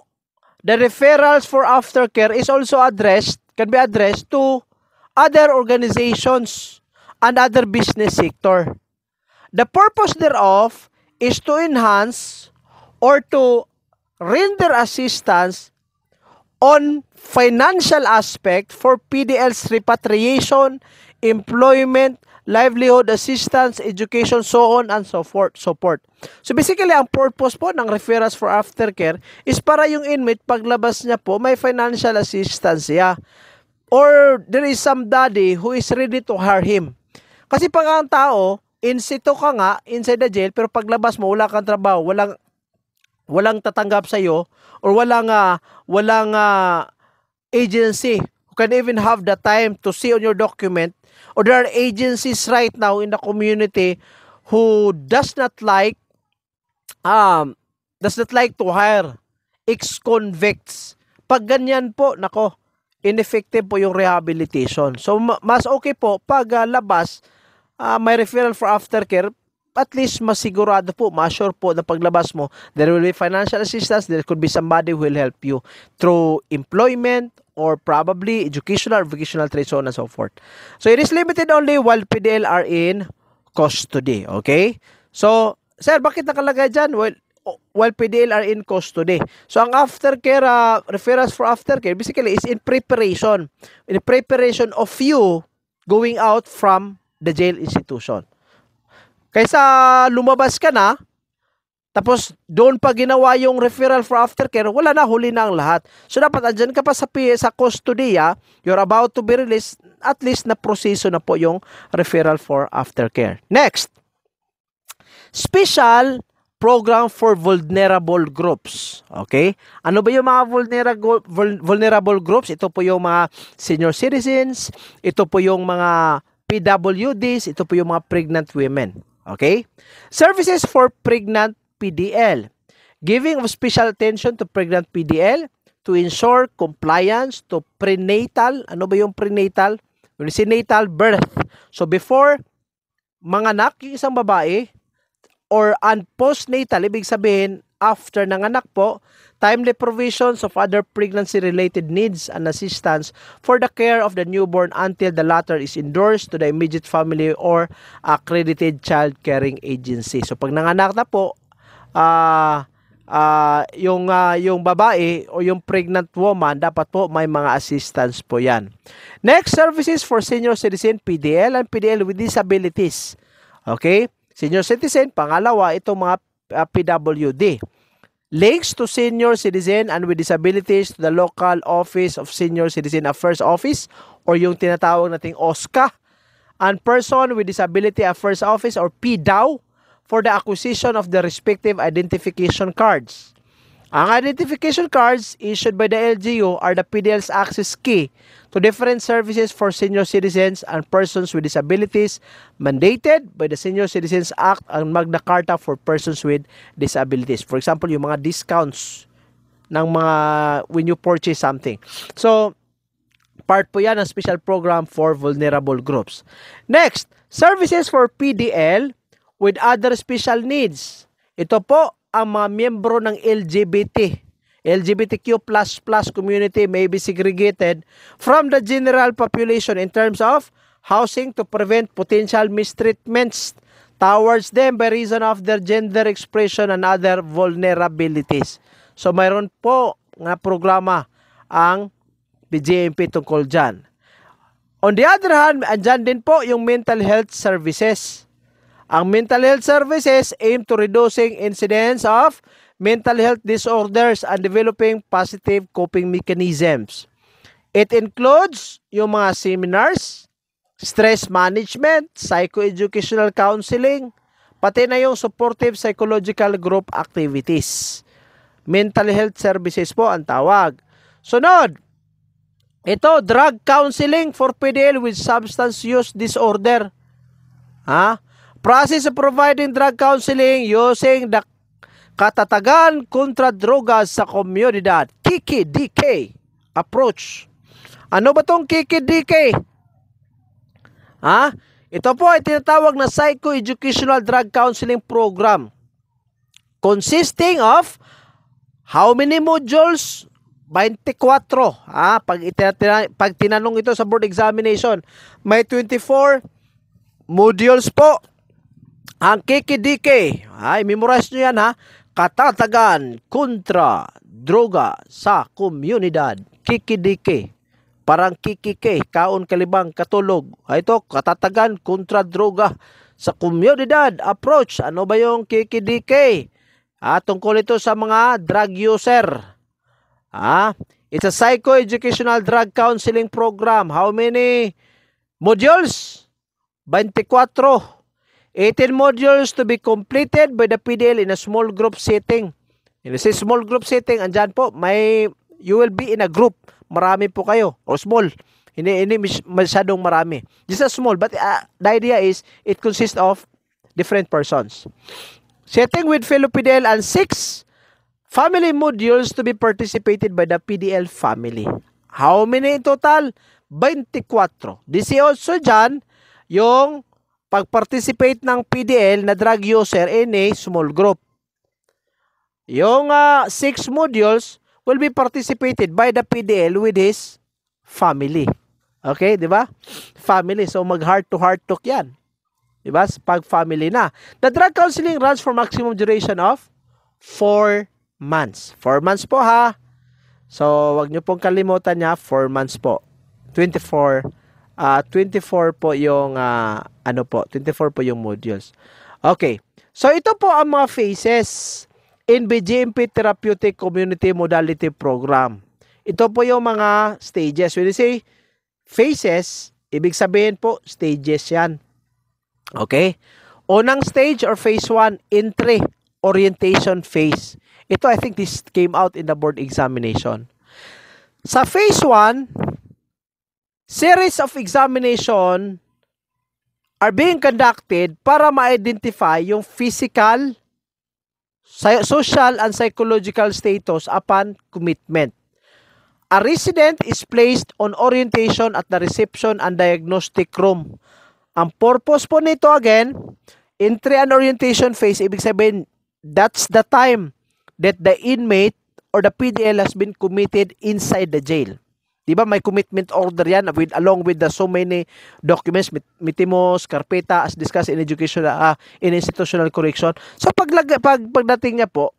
the referrals for aftercare is also addressed, can be addressed to other organizations and other business sector. The purpose thereof is to enhance or to render assistance on financial aspect for PDL's repatriation, employment, livelihood assistance, education, so on and so forth. Support. So basically, ang purpose po ng referrals for aftercare is para yung inmate, paglabas niya po, may financial assistance siya. Yeah. Or there is some daddy who is ready to hire him. Kasi pag ang tao, insito ka nga inside the jail pero paglabas mo wala kang trabaho, walang walang tatanggap sa iyo or walang uh, walang uh, agency who can even have the time to see on your document or there are agencies right now in the community who does not like um does not like to hire ex-convicts. Pag ganyan po, nako, ineffective po yung rehabilitation. So mas okay po pag uh, labas uh, may referral for aftercare, at least masigurado po, ma-sure po na paglabas mo, there will be financial assistance, there could be somebody who will help you through employment or probably educational or vocational trades, so on and so forth. So, it is limited only while PDL are in custody, okay? So, sir, bakit nakalagay dyan? Well, while PDL are in custody. So ang aftercare, uh, referrals for aftercare, basically is in preparation. In preparation of you going out from the jail institution. Kaysa lumabas ka na, tapos doon pa ginawa yung referral for aftercare, wala na, huli na ang lahat. So dapat andyan ka pa sa, sa custodia, you're about to be released, at least na proseso na po yung referral for aftercare. Next, special program for vulnerable groups. Okay? Ano ba yung mga vulnerable, vulnerable groups? Ito po yung mga senior citizens, ito po yung mga PWDs, ito po yung mga pregnant women. Okay? Services for pregnant PDL. Giving of special attention to pregnant PDL to ensure compliance to prenatal. Ano ba yung prenatal? Yung sinatal birth. So before manganak yung isang babae or on postnatal, ibig sabihin after ng anak po, timely provisions of other pregnancy-related needs and assistance for the care of the newborn until the latter is endorsed to the immediate family or accredited child caring agency. So pag nanganak na po, ah... Uh, uh, yung uh, yung babae o yung pregnant woman dapat po may mga assistance po 'yan. Next services for senior citizen PDL and PDL with disabilities. Okay? Senior citizen pangalawa itong mga uh, ah, PWD links to senior citizen and with disabilities to the local office of senior citizen affairs office or yung tinatawag nating OSCA and person with disability affairs office or PDAW for the acquisition of the respective identification cards ang identification cards issued by the LGU are the PDL's access key to different services for senior citizens and persons with disabilities mandated by the Senior Citizens Act and Magna Carta for persons with disabilities. For example, yung mga discounts ng mga when you purchase something. So, part po yan ng special program for vulnerable groups. Next, services for PDL with other special needs. Ito po, ang mga miyembro ng LGBT, LGBTQ++ community may be segregated from the general population in terms of housing to prevent potential mistreatments towards them by reason of their gender expression and other vulnerabilities. So mayroon po nga programa ang BJMP tungkol dyan. On the other hand, andyan din po yung mental health services. Ang mental health services aim to reducing incidence of mental health disorders and developing positive coping mechanisms. It includes yung mga seminars, stress management, psychoeducational counseling, pati na yung supportive psychological group activities. Mental health services po ang tawag. Sunod, ito, drug counseling for PDL with substance use disorder. Ha? Process of providing drug counseling using the katatagan kontra drogas sa komunidad. KKDK approach. Ano ba tong KKDK? Ha? Ito po ay tinatawag na Psycho-Educational Drug Counseling Program consisting of how many modules? 24. Ah, pag, itina, pag tinanong ito sa board examination, may 24 modules po ang kikidike, ay memorize nyo yan ha, katatagan kontra droga sa komunidad. Kikidike, parang kikike, kaon kalibang katulog. Ito, katatagan kontra droga sa komunidad. Approach, ano ba yung kikidike? Ah, tungkol ito sa mga drug user. Ah, it's a psychoeducational drug counseling program. How many modules? 24. 18 modules to be completed by the PDL in a small group setting. In a small group setting, andyan po, may, you will be in a group. Marami po kayo, or small. Hindi, hindi masyadong marami. Just a small, but uh, the idea is, it consists of different persons. Setting with fellow PDL and six family modules to be participated by the PDL family. How many in total? 24. This also dyan, yung pag-participate ng PDL na drug user in a small group. Yung uh, six modules will be participated by the PDL with his family. Okay, di ba? Family. So mag heart to heart talk yan. Di ba? Pag family na. The drug counseling runs for maximum duration of 4 months. 4 months po ha. So wag niyo pong kalimutan niya 4 months po. 24 uh, ah, 24 po yung uh, ano po, 24 po yung modules. Okay. So ito po ang mga phases in BGMP Therapeutic Community Modality Program. Ito po yung mga stages. When you say phases, ibig sabihin po stages 'yan. Okay? Unang stage or phase 1, entry orientation phase. Ito I think this came out in the board examination. Sa phase 1, series of examination are being conducted para ma-identify yung physical, social, and psychological status upon commitment. A resident is placed on orientation at the reception and diagnostic room. Ang purpose po nito again, entry and orientation phase, ibig sabihin, that's the time that the inmate or the PDL has been committed inside the jail. Di ba may commitment order yan with along with the so many documents, mit mitimos, karpeta as discussed in educational uh, in institutional correction. So paglag pag pagdating niya po,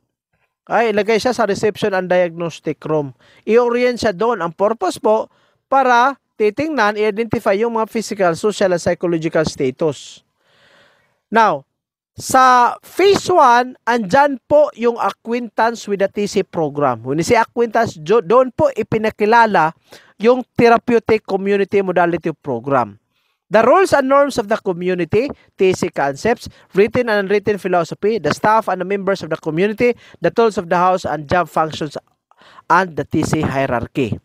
ay ilagay siya sa reception and diagnostic room. I-orient siya doon. Ang purpose po para titingnan, i-identify yung mga physical, social, and psychological status. Now, sa phase 1, andyan po yung acquaintance with the TC program. When si acquaintance, doon po ipinakilala yung therapeutic community modality program. The roles and norms of the community, TC concepts, written and unwritten philosophy, the staff and the members of the community, the tools of the house and job functions and the TC hierarchy.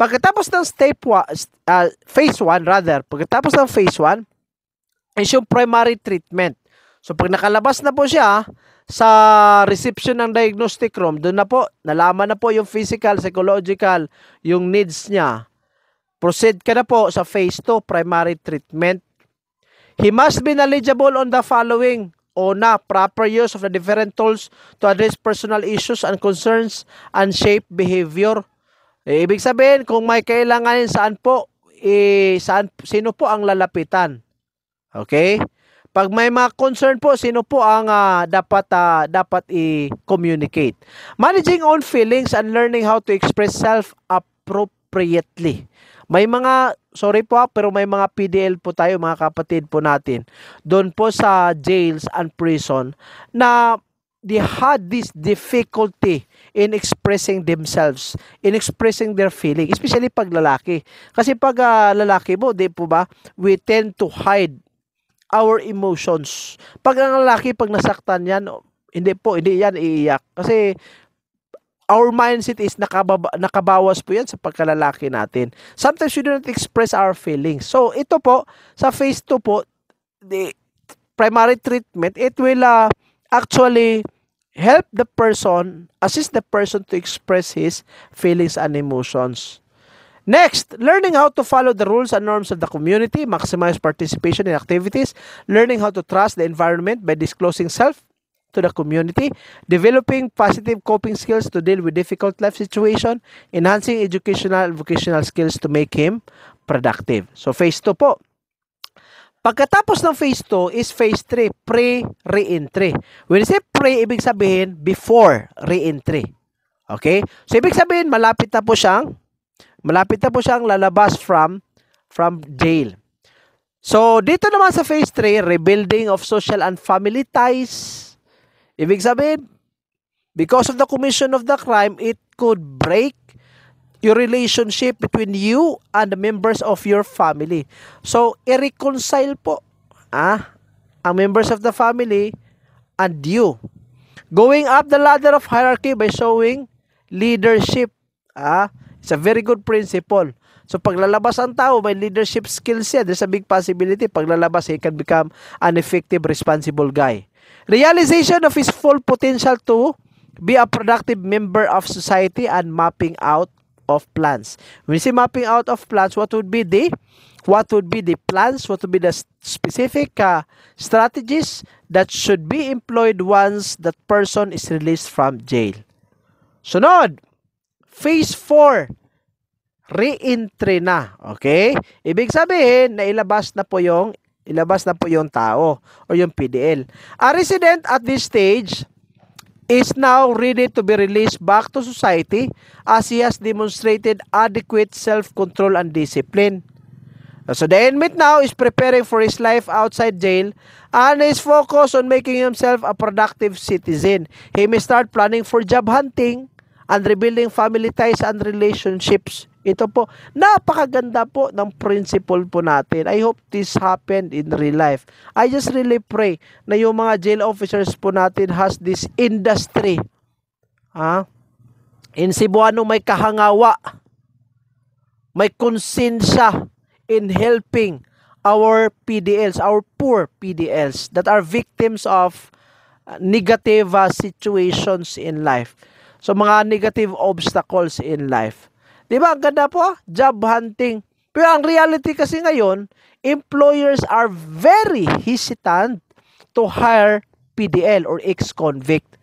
Pagkatapos ng step one, uh, phase 1 rather, pagkatapos ng phase 1 is yung primary treatment. So pag nakalabas na po siya ah, sa reception ng diagnostic room, doon na po, nalaman na po yung physical, psychological, yung needs niya. Proceed ka na po sa phase 2 primary treatment. He must be knowledgeable on the following o na proper use of the different tools to address personal issues and concerns and shape behavior. E, ibig sabihin, kung may kailanganin saan po, e, saan, sino po ang lalapitan. Okay? Pag may mga concern po, sino po ang uh, dapat uh, dapat i-communicate? Managing own feelings and learning how to express self appropriately. May mga sorry po ah, pero may mga PDL po tayo mga kapatid po natin doon po sa jails and prison na they had this difficulty in expressing themselves, in expressing their feeling, especially pag lalaki. Kasi pag uh, lalaki po, di po ba, we tend to hide our emotions. Pag ang lalaki, pag nasaktan yan, hindi po, hindi yan iiyak. Kasi our mindset is nakababa, nakabawas po yan sa pagkalalaki natin. Sometimes we don't express our feelings. So, ito po, sa phase 2 po, the primary treatment, it will uh, actually help the person, assist the person to express his feelings and emotions. Next, learning how to follow the rules and norms of the community, maximize participation in activities, learning how to trust the environment by disclosing self to the community, developing positive coping skills to deal with difficult life situation, enhancing educational and vocational skills to make him productive. So phase 2 po. Pagkatapos ng phase 2 is phase 3, pre reentry entry When you say pre, ibig sabihin before reentry. Okay? So ibig sabihin malapit na po siyang Malapit na po siyang lalabas from from jail. So, dito naman sa phase 3, rebuilding of social and family ties. Ibig sabihin, because of the commission of the crime, it could break your relationship between you and the members of your family. So, i-reconcile po ah, ang members of the family and you. Going up the ladder of hierarchy by showing leadership. Ah, It's a very good principle. So paglalabas ang tao, may leadership skills yan. There's a big possibility. Paglalabas, he can become an effective, responsible guy. Realization of his full potential to be a productive member of society and mapping out of plans. When you say mapping out of plans, what would be the what would be the plans, what would be the specific uh, strategies that should be employed once that person is released from jail. Sunod, Phase 4, re-entry na. Okay? Ibig sabihin, nailabas na po yung ilabas na po yung tao or yung PDL. A resident at this stage is now ready to be released back to society as he has demonstrated adequate self-control and discipline. So the inmate now is preparing for his life outside jail and is focused on making himself a productive citizen. He may start planning for job hunting, and rebuilding family ties and relationships. Ito po, napakaganda po ng principle po natin. I hope this happened in real life. I just really pray na yung mga jail officers po natin has this industry. Ha? In Cebuano may kahangawa, may konsensya in helping our PDLs, our poor PDLs that are victims of uh, negative uh, situations in life. So mga negative obstacles in life. 'Di ba? Ang ganda po, ah? job hunting. Pero ang reality kasi ngayon, employers are very hesitant to hire PDL or ex-convict.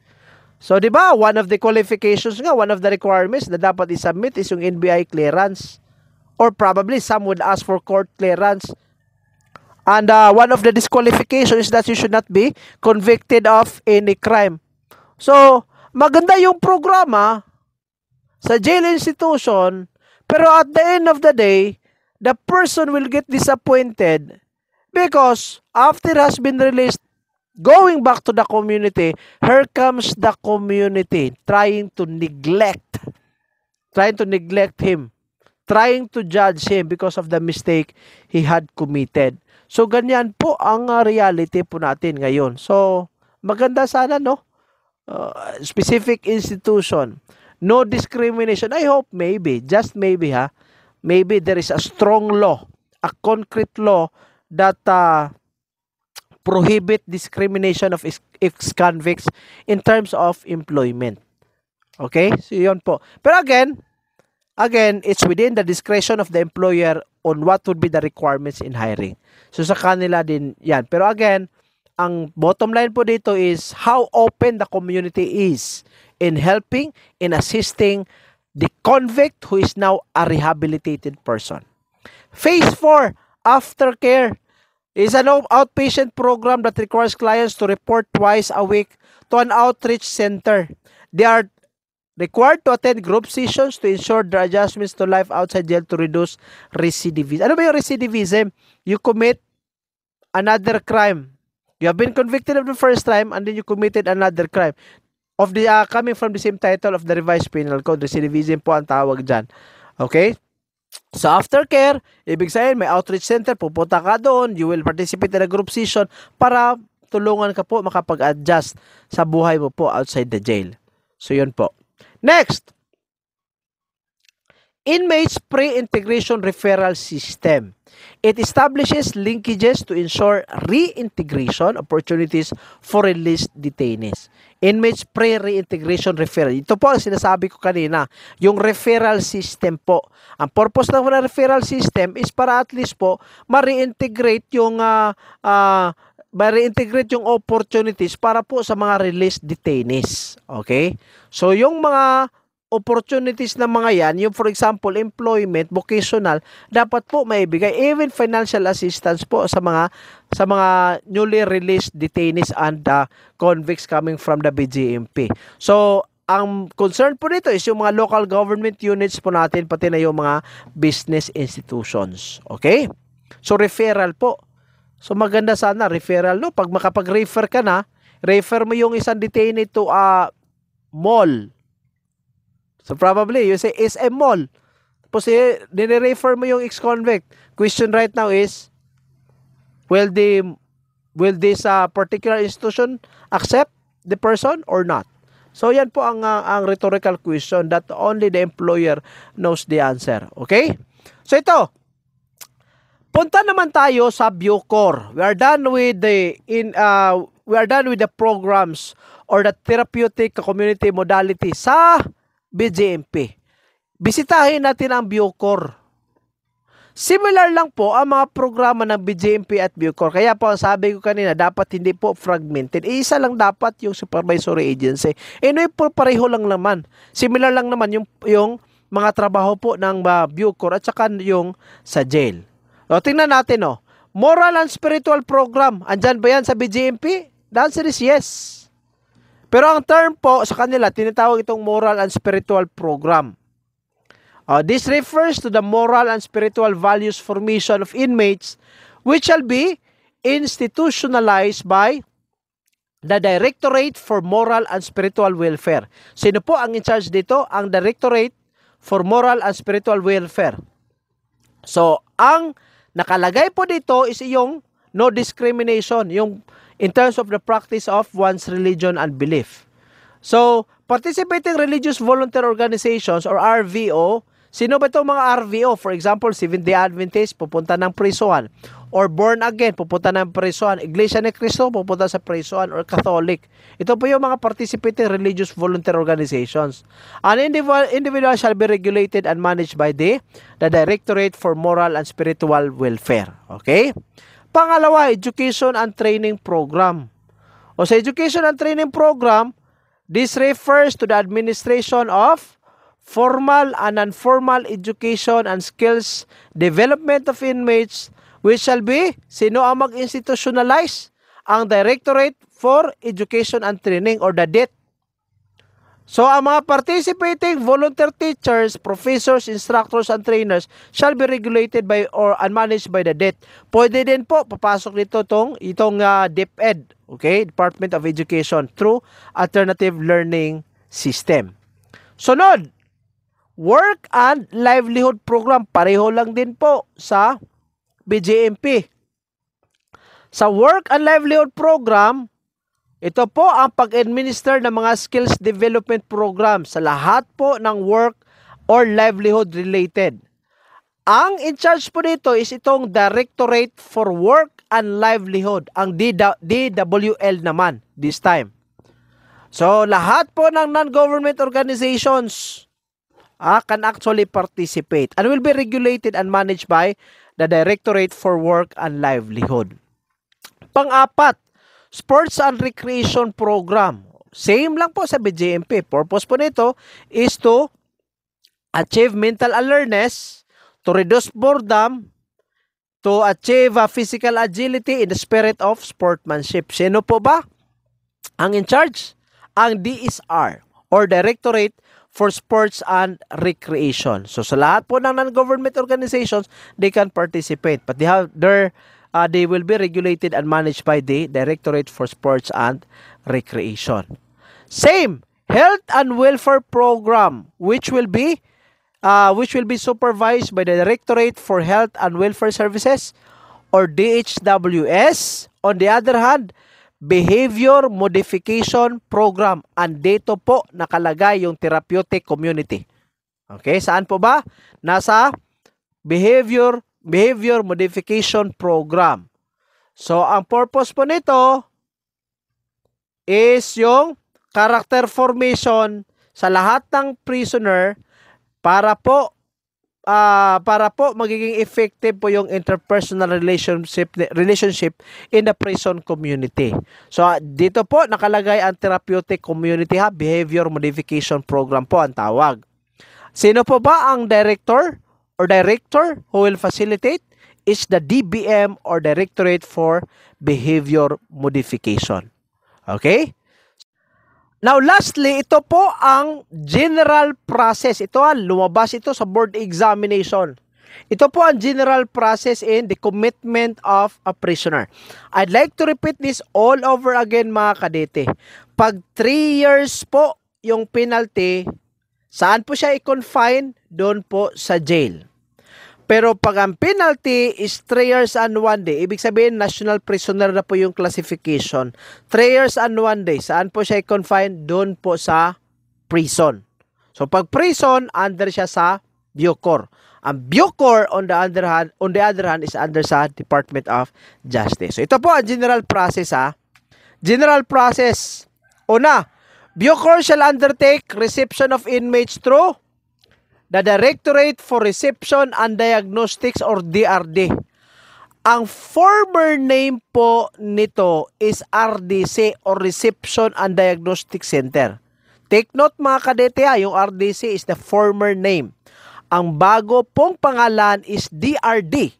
So 'di ba, one of the qualifications nga, one of the requirements na dapat i-submit is yung NBI clearance or probably some would ask for court clearance. And uh, one of the disqualifications is that you should not be convicted of any crime. So, maganda yung programa sa jail institution, pero at the end of the day, the person will get disappointed because after has been released, going back to the community, here comes the community trying to neglect, trying to neglect him, trying to judge him because of the mistake he had committed. So, ganyan po ang ah, reality po natin ngayon. So, maganda sana, no? uh, specific institution. No discrimination. I hope maybe, just maybe ha, maybe there is a strong law, a concrete law that uh, prohibit discrimination of ex-convicts in terms of employment. Okay? So, yun po. Pero again, again, it's within the discretion of the employer on what would be the requirements in hiring. So, sa kanila din yan. Pero again, ang bottom line po dito is how open the community is in helping, in assisting the convict who is now a rehabilitated person. Phase 4, aftercare is an outpatient program that requires clients to report twice a week to an outreach center. They are required to attend group sessions to ensure their adjustments to life outside jail to reduce recidivism. Ano ba yung recidivism? You commit another crime You have been convicted of the first crime and then you committed another crime. Of the uh, coming from the same title of the revised penal code, recidivism po ang tawag diyan. Okay? So after care, ibig sabihin may outreach center, pupunta ka doon, you will participate in a group session para tulungan ka po makapag-adjust sa buhay mo po outside the jail. So yun po. Next, Inmates Pre-Integration Referral System. It establishes linkages to ensure reintegration opportunities for released detainees. Inmates pre-reintegration referral. Ito po ang sinasabi ko kanina, yung referral system po. Ang purpose ng referral system is para at least po ma-reintegrate yung uh, uh, ma-reintegrate yung opportunities para po sa mga released detainees. Okay? So yung mga opportunities ng mga yan, yung for example, employment, vocational, dapat po maibigay even financial assistance po sa mga sa mga newly released detainees and uh, convicts coming from the BGMP. So, ang concern po nito is yung mga local government units po natin pati na yung mga business institutions. Okay? So, referral po. So, maganda sana referral no. Pag makapag-refer ka na, refer mo yung isang detainee to a mall So probably, you say is a Mall. Tapos eh, nire-refer mo yung ex-convict. Question right now is, will the will this uh, particular institution accept the person or not? So yan po ang, uh, ang rhetorical question that only the employer knows the answer. Okay? So ito, punta naman tayo sa Bucor. We are done with the in uh, we are done with the programs or the therapeutic community modality sa BJMP. Bisitahin natin ang Bucor. Similar lang po ang mga programa ng BJMP at Bucor. Kaya po ang sabi ko kanina, dapat hindi po fragmented. E, isa lang dapat yung supervisory agency. Anyway eh, po pareho lang naman. Similar lang naman yung, yung mga trabaho po ng uh, Bucor at saka yung sa jail. O, tingnan natin o. Oh. Moral and spiritual program. Andyan ba yan sa BJMP? The answer is yes. Pero ang term po sa kanila, tinatawag itong moral and spiritual program. Uh, this refers to the moral and spiritual values formation of inmates which shall be institutionalized by the Directorate for Moral and Spiritual Welfare. Sino po ang in charge dito? Ang Directorate for Moral and Spiritual Welfare. So, ang nakalagay po dito is yung no discrimination, yung in terms of the practice of one's religion and belief. So, participating religious volunteer organizations or RVO, sino ba itong mga RVO? For example, Seventh-day Adventist, pupunta ng prisuhan. Or born again, pupunta ng prisuhan. Iglesia ni Cristo, pupunta sa prisuhan. Or Catholic. Ito po yung mga participating religious volunteer organizations. An individual, individual shall be regulated and managed by the, the Directorate for Moral and Spiritual Welfare. Okay? Pangalawa, education and training program. O sa education and training program, this refers to the administration of formal and informal education and skills development of inmates which shall be sino ang mag-institutionalize ang Directorate for Education and Training or the DET So ang mga participating volunteer teachers, professors, instructors, and trainers shall be regulated by or managed by the DET. Pwede din po papasok dito tong, itong uh, ah, DepEd, okay? Department of Education through Alternative Learning System. Sunod, Work and Livelihood Program. Pareho lang din po sa BJMP. Sa Work and Livelihood Program, ito po ang pag-administer ng mga skills development program sa lahat po ng work or livelihood related. Ang in charge po dito is itong Directorate for Work and Livelihood, ang DWL naman this time. So lahat po ng non-government organizations ah, can actually participate and will be regulated and managed by the Directorate for Work and Livelihood. Pang-apat, Sports and Recreation Program. Same lang po sa BJMP. Purpose po nito is to achieve mental alertness, to reduce boredom, to achieve a physical agility in the spirit of sportsmanship. Sino po ba? Ang in charge? Ang DSR or Directorate for Sports and Recreation. So sa lahat po ng non-government organizations, they can participate. But they have their uh, they will be regulated and managed by the Directorate for Sports and Recreation. Same, health and welfare program which will be uh, which will be supervised by the Directorate for Health and Welfare Services or DHWS. On the other hand, Behavior Modification Program. And dito po nakalagay yung therapeutic community. Okay, saan po ba? Nasa Behavior Behavior Modification Program. So, ang purpose po nito is yung character formation sa lahat ng prisoner para po uh, para po magiging effective po yung interpersonal relationship relationship in the prison community. So uh, dito po nakalagay ang therapeutic community ha behavior modification program po ang tawag. Sino po ba ang director? or director who will facilitate is the DBM or Directorate for Behavior Modification. Okay? Now, lastly, ito po ang general process. Ito, ha, ah, lumabas ito sa board examination. Ito po ang general process in the commitment of a prisoner. I'd like to repeat this all over again mga kadete. Pag 3 years po yung penalty, Saan po siya i-confine? Doon po sa jail. Pero pag ang penalty is 3 years and 1 day, ibig sabihin national prisoner na po yung classification. 3 years and 1 day, saan po siya i-confine? Doon po sa prison. So pag prison, under siya sa Bucor. Ang Bucor on the other hand, on the other hand is under sa Department of Justice. So ito po ang general process ha. General process. Una, Bucor shall undertake reception of inmates through the Directorate for Reception and Diagnostics or DRD. Ang former name po nito is RDC or Reception and Diagnostic Center. Take note mga kadete ha, yung RDC is the former name. Ang bago pong pangalan is DRD.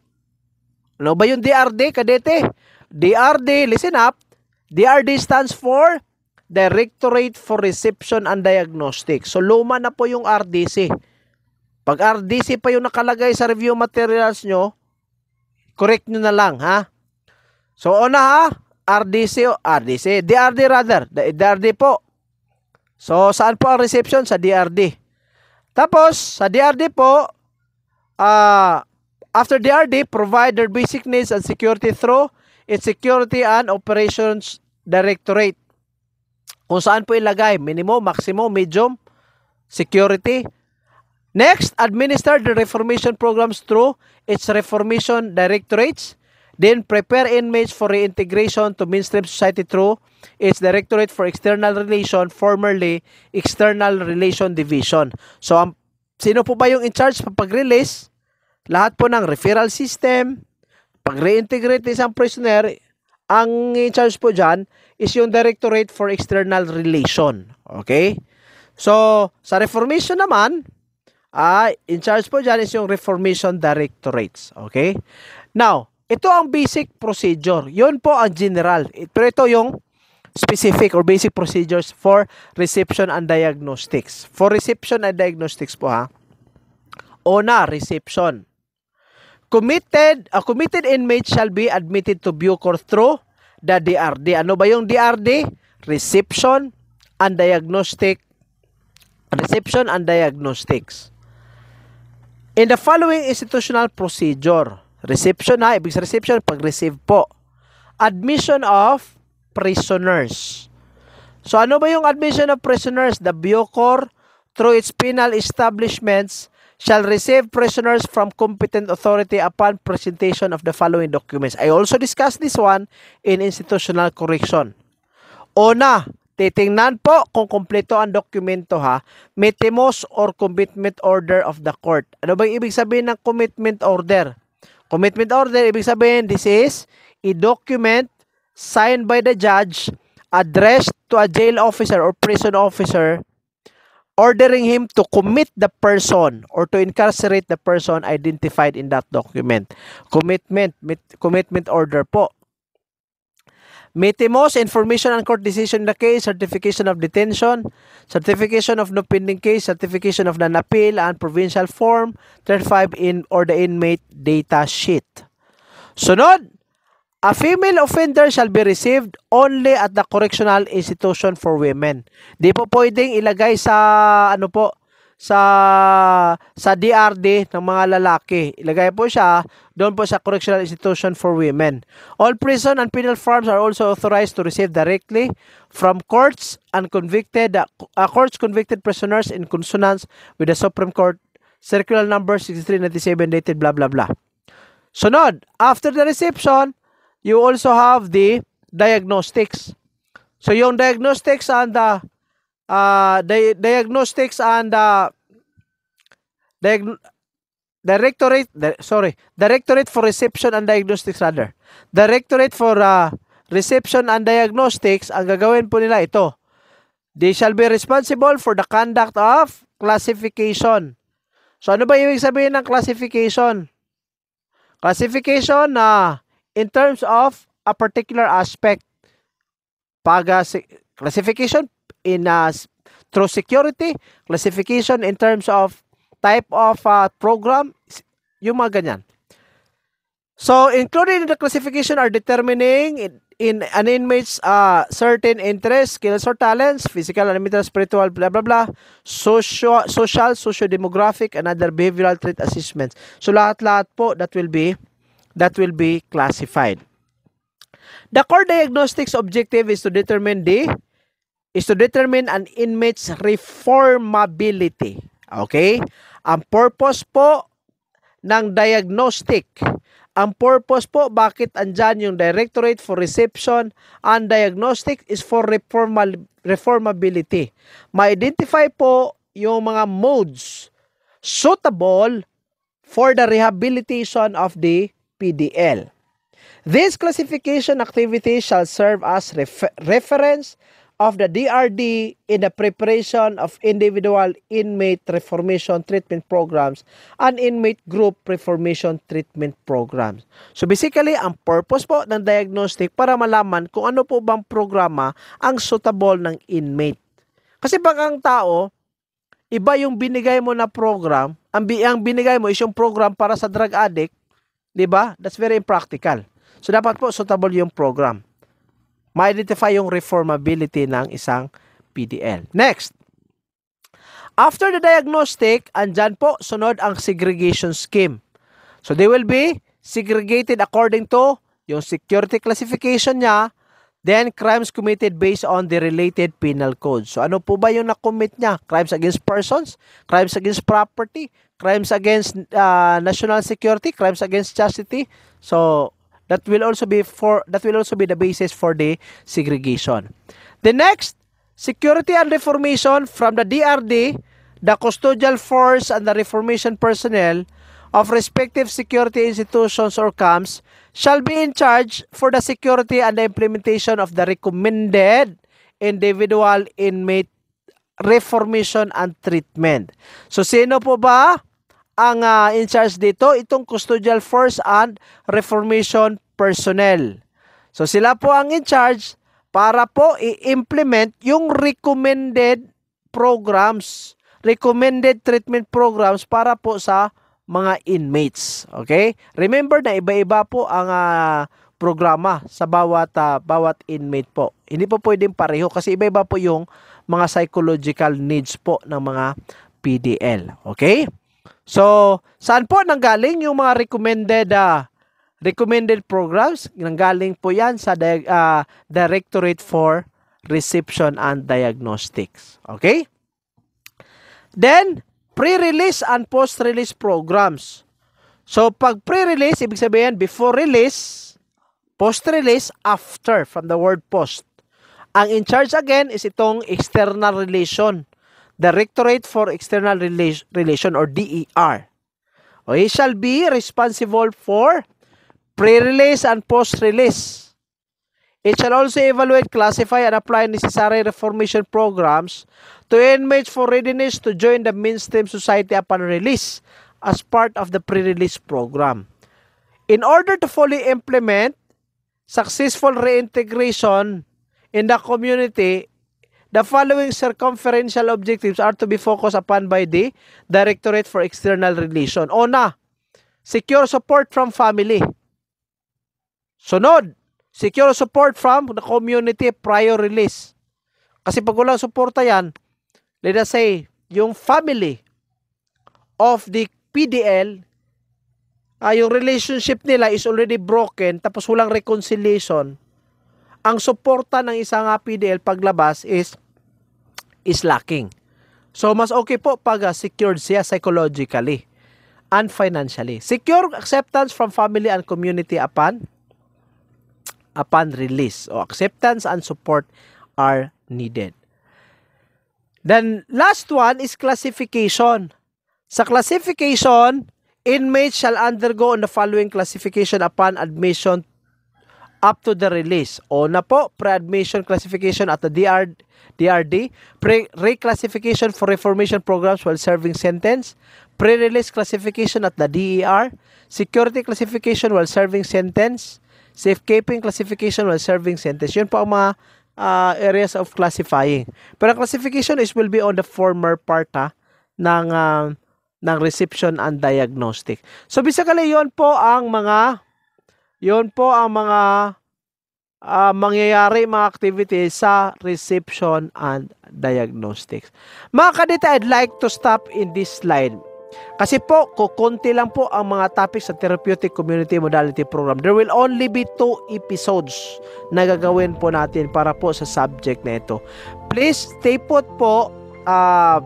Ano ba yung DRD kadete? DRD, listen up. DRD stands for Directorate for Reception and Diagnostics. So luma na po yung RDC. Pag RDC pa yung nakalagay sa review materials nyo, correct nyo na lang ha. So una ha, RDC o oh, RDC, DRD rather, DRD po. So saan po ang reception? Sa DRD. Tapos sa DRD po, uh, after DRD, provide their basic needs and security through its Security and Operations Directorate. Kung saan po ilagay, minimum, maximum, medium, security. Next, administer the reformation programs through its reformation directorates. Then prepare inmates for reintegration to mainstream society through its Directorate for External Relation, formerly External Relation Division. So, ang, sino po ba yung in charge pag-release? Lahat po ng referral system, pag-reintegrate isang prisoner, ang i-charge po dyan is yung Directorate for External Relation. Okay? So, sa Reformation naman, ah, in charge po dyan is yung Reformation Directorates. Okay? Now, ito ang basic procedure. Yun po ang general. Pero ito yung specific or basic procedures for reception and diagnostics. For reception and diagnostics po ha. Una, reception. Committed, a uh, committed inmate shall be admitted to Bucor through the DRD. Ano ba yung DRD? Reception and Diagnostic. Reception and Diagnostics. In the following institutional procedure, reception ha, ibig sa reception, pag-receive po. Admission of prisoners. So ano ba yung admission of prisoners? The Bucor, through its penal establishments, shall receive prisoners from competent authority upon presentation of the following documents. I also discussed this one in institutional correction. Una, titingnan po kung kumpleto ang dokumento ha, metimos or commitment order of the court. Ano bang ibig sabihin ng commitment order? Commitment order, ibig sabihin, this is a document signed by the judge addressed to a jail officer or prison officer ordering him to commit the person or to incarcerate the person identified in that document. Commitment, mit, commitment order po. Metimos, information and court decision in the case, certification of detention, certification of no pending case, certification of non-appeal, and provincial form 35 in or the inmate data sheet. Sunod, A female offender shall be received only at the correctional institution for women. Di po pwedeng ilagay sa ano po sa sa DRD ng mga lalaki. Ilagay po siya doon po sa Correctional Institution for Women. All prison and penal farms are also authorized to receive directly from courts and convicted uh, courts convicted prisoners in consonance with the Supreme Court Circular Number 6397 dated blah blah blah. Sunod, after the reception, you also have the diagnostics. So yung diagnostics and the uh, di diagnostics and the diag directorate di sorry directorate for reception and diagnostics rather directorate for uh, reception and diagnostics ang gagawin po nila ito they shall be responsible for the conduct of classification so ano ba ibig sabihin ng classification classification na uh, in terms of a particular aspect paga classification in uh, through security classification in terms of type of uh, program yung mga ganyan so included in the classification are determining in, in an inmate's uh, certain interests, skills or talents, physical mental, spiritual, blah, blah, blah, social, social, socio-demographic, and other behavioral trait assessments. So lahat-lahat po, that will be that will be classified. The core diagnostics objective is to determine the is to determine an inmate's reformability. Okay? Ang purpose po ng diagnostic. Ang purpose po, bakit andyan yung Directorate for Reception and Diagnostic is for reformal, reformability. Ma-identify po yung mga modes suitable for the rehabilitation of the PDL. This classification activity shall serve as refer reference of the DRD in the preparation of individual inmate reformation treatment programs and inmate group reformation treatment programs. So basically, ang purpose po ng diagnostic para malaman kung ano po bang programa ang suitable ng inmate. Kasi pag ang tao, iba yung binigay mo na program, ang, ang binigay mo is yung program para sa drug addict, 'Di ba? That's very impractical. So dapat po suitable yung program. Ma-identify yung reformability ng isang PDL. Next. After the diagnostic, andyan po sunod ang segregation scheme. So they will be segregated according to yung security classification niya, Then, crimes committed based on the related penal code. So, ano po ba yung na-commit niya? Crimes against persons, crimes against property, crimes against uh, national security, crimes against chastity. So, that will also be for that will also be the basis for the segregation. The next, security and reformation from the DRD, the custodial force and the reformation personnel of respective security institutions or CAMs shall be in charge for the security and the implementation of the recommended individual inmate reformation and treatment. So sino po ba ang uh, in charge dito? Itong custodial force and reformation personnel. So sila po ang in charge para po i-implement yung recommended programs, recommended treatment programs para po sa mga inmates. Okay? Remember na iba-iba po ang uh, programa sa bawat uh, bawat inmate po. Hindi po pwedeng pareho kasi iba-iba po yung mga psychological needs po ng mga PDL. Okay? So, saan po nanggaling yung mga recommended uh, recommended programs? Nanggaling po 'yan sa uh, Directorate for Reception and Diagnostics. Okay? Then, pre-release and post-release programs. So, pag pre-release, ibig sabihin before release, post-release, after, from the word post. Ang in charge again is itong external relation, Directorate for External Relation or DER. Okay, shall be responsible for pre-release and post-release. It shall also evaluate, classify, and apply necessary reformation programs to inmates for readiness to join the mainstream society upon release as part of the pre-release program. In order to fully implement successful reintegration in the community, the following circumferential objectives are to be focused upon by the Directorate for External Relation. Una, secure support from family. Sunod, Secure support from the community prior release. Kasi pag walang suporta yan, let us say, yung family of the PDL, ah, yung relationship nila is already broken, tapos walang reconciliation, ang suporta ng isang ah, PDL paglabas is is lacking. So, mas okay po pag uh, secured siya psychologically and financially. Secure acceptance from family and community upon upon release o acceptance and support are needed. Then last one is classification. Sa classification, inmate shall undergo on the following classification upon admission up to the release. O na po, pre-admission classification at the DR, DRD, pre-reclassification for reformation programs while serving sentence, pre-release classification at the DER, security classification while serving sentence, safekeeping, classification, while serving sentence. Yun po ang mga uh, areas of classifying. Pero ang classification is will be on the former part ha, ng, uh, ng reception and diagnostic. So basically yun po ang mga yun po ang mga uh, mangyayari mga activities sa reception and diagnostics. Mga kadita, I'd like to stop in this slide. Kasi po, kukunti lang po ang mga topics sa Therapeutic Community Modality Program. There will only be two episodes na gagawin po natin para po sa subject na ito. Please stay put po uh,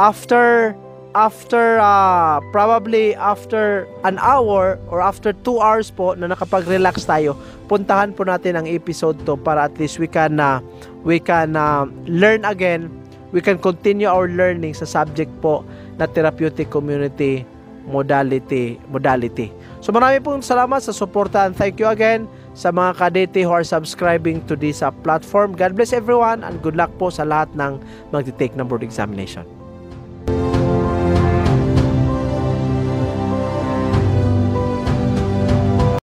after after uh, probably after an hour or after two hours po na nakapag-relax tayo, puntahan po natin ang episode to para at least we can uh, we can uh, learn again, we can continue our learning sa subject po na therapeutic community modality modality. So marami pong salamat sa suporta and thank you again sa mga kadete who are subscribing to this uh, platform. God bless everyone and good luck po sa lahat ng magte-take ng board examination.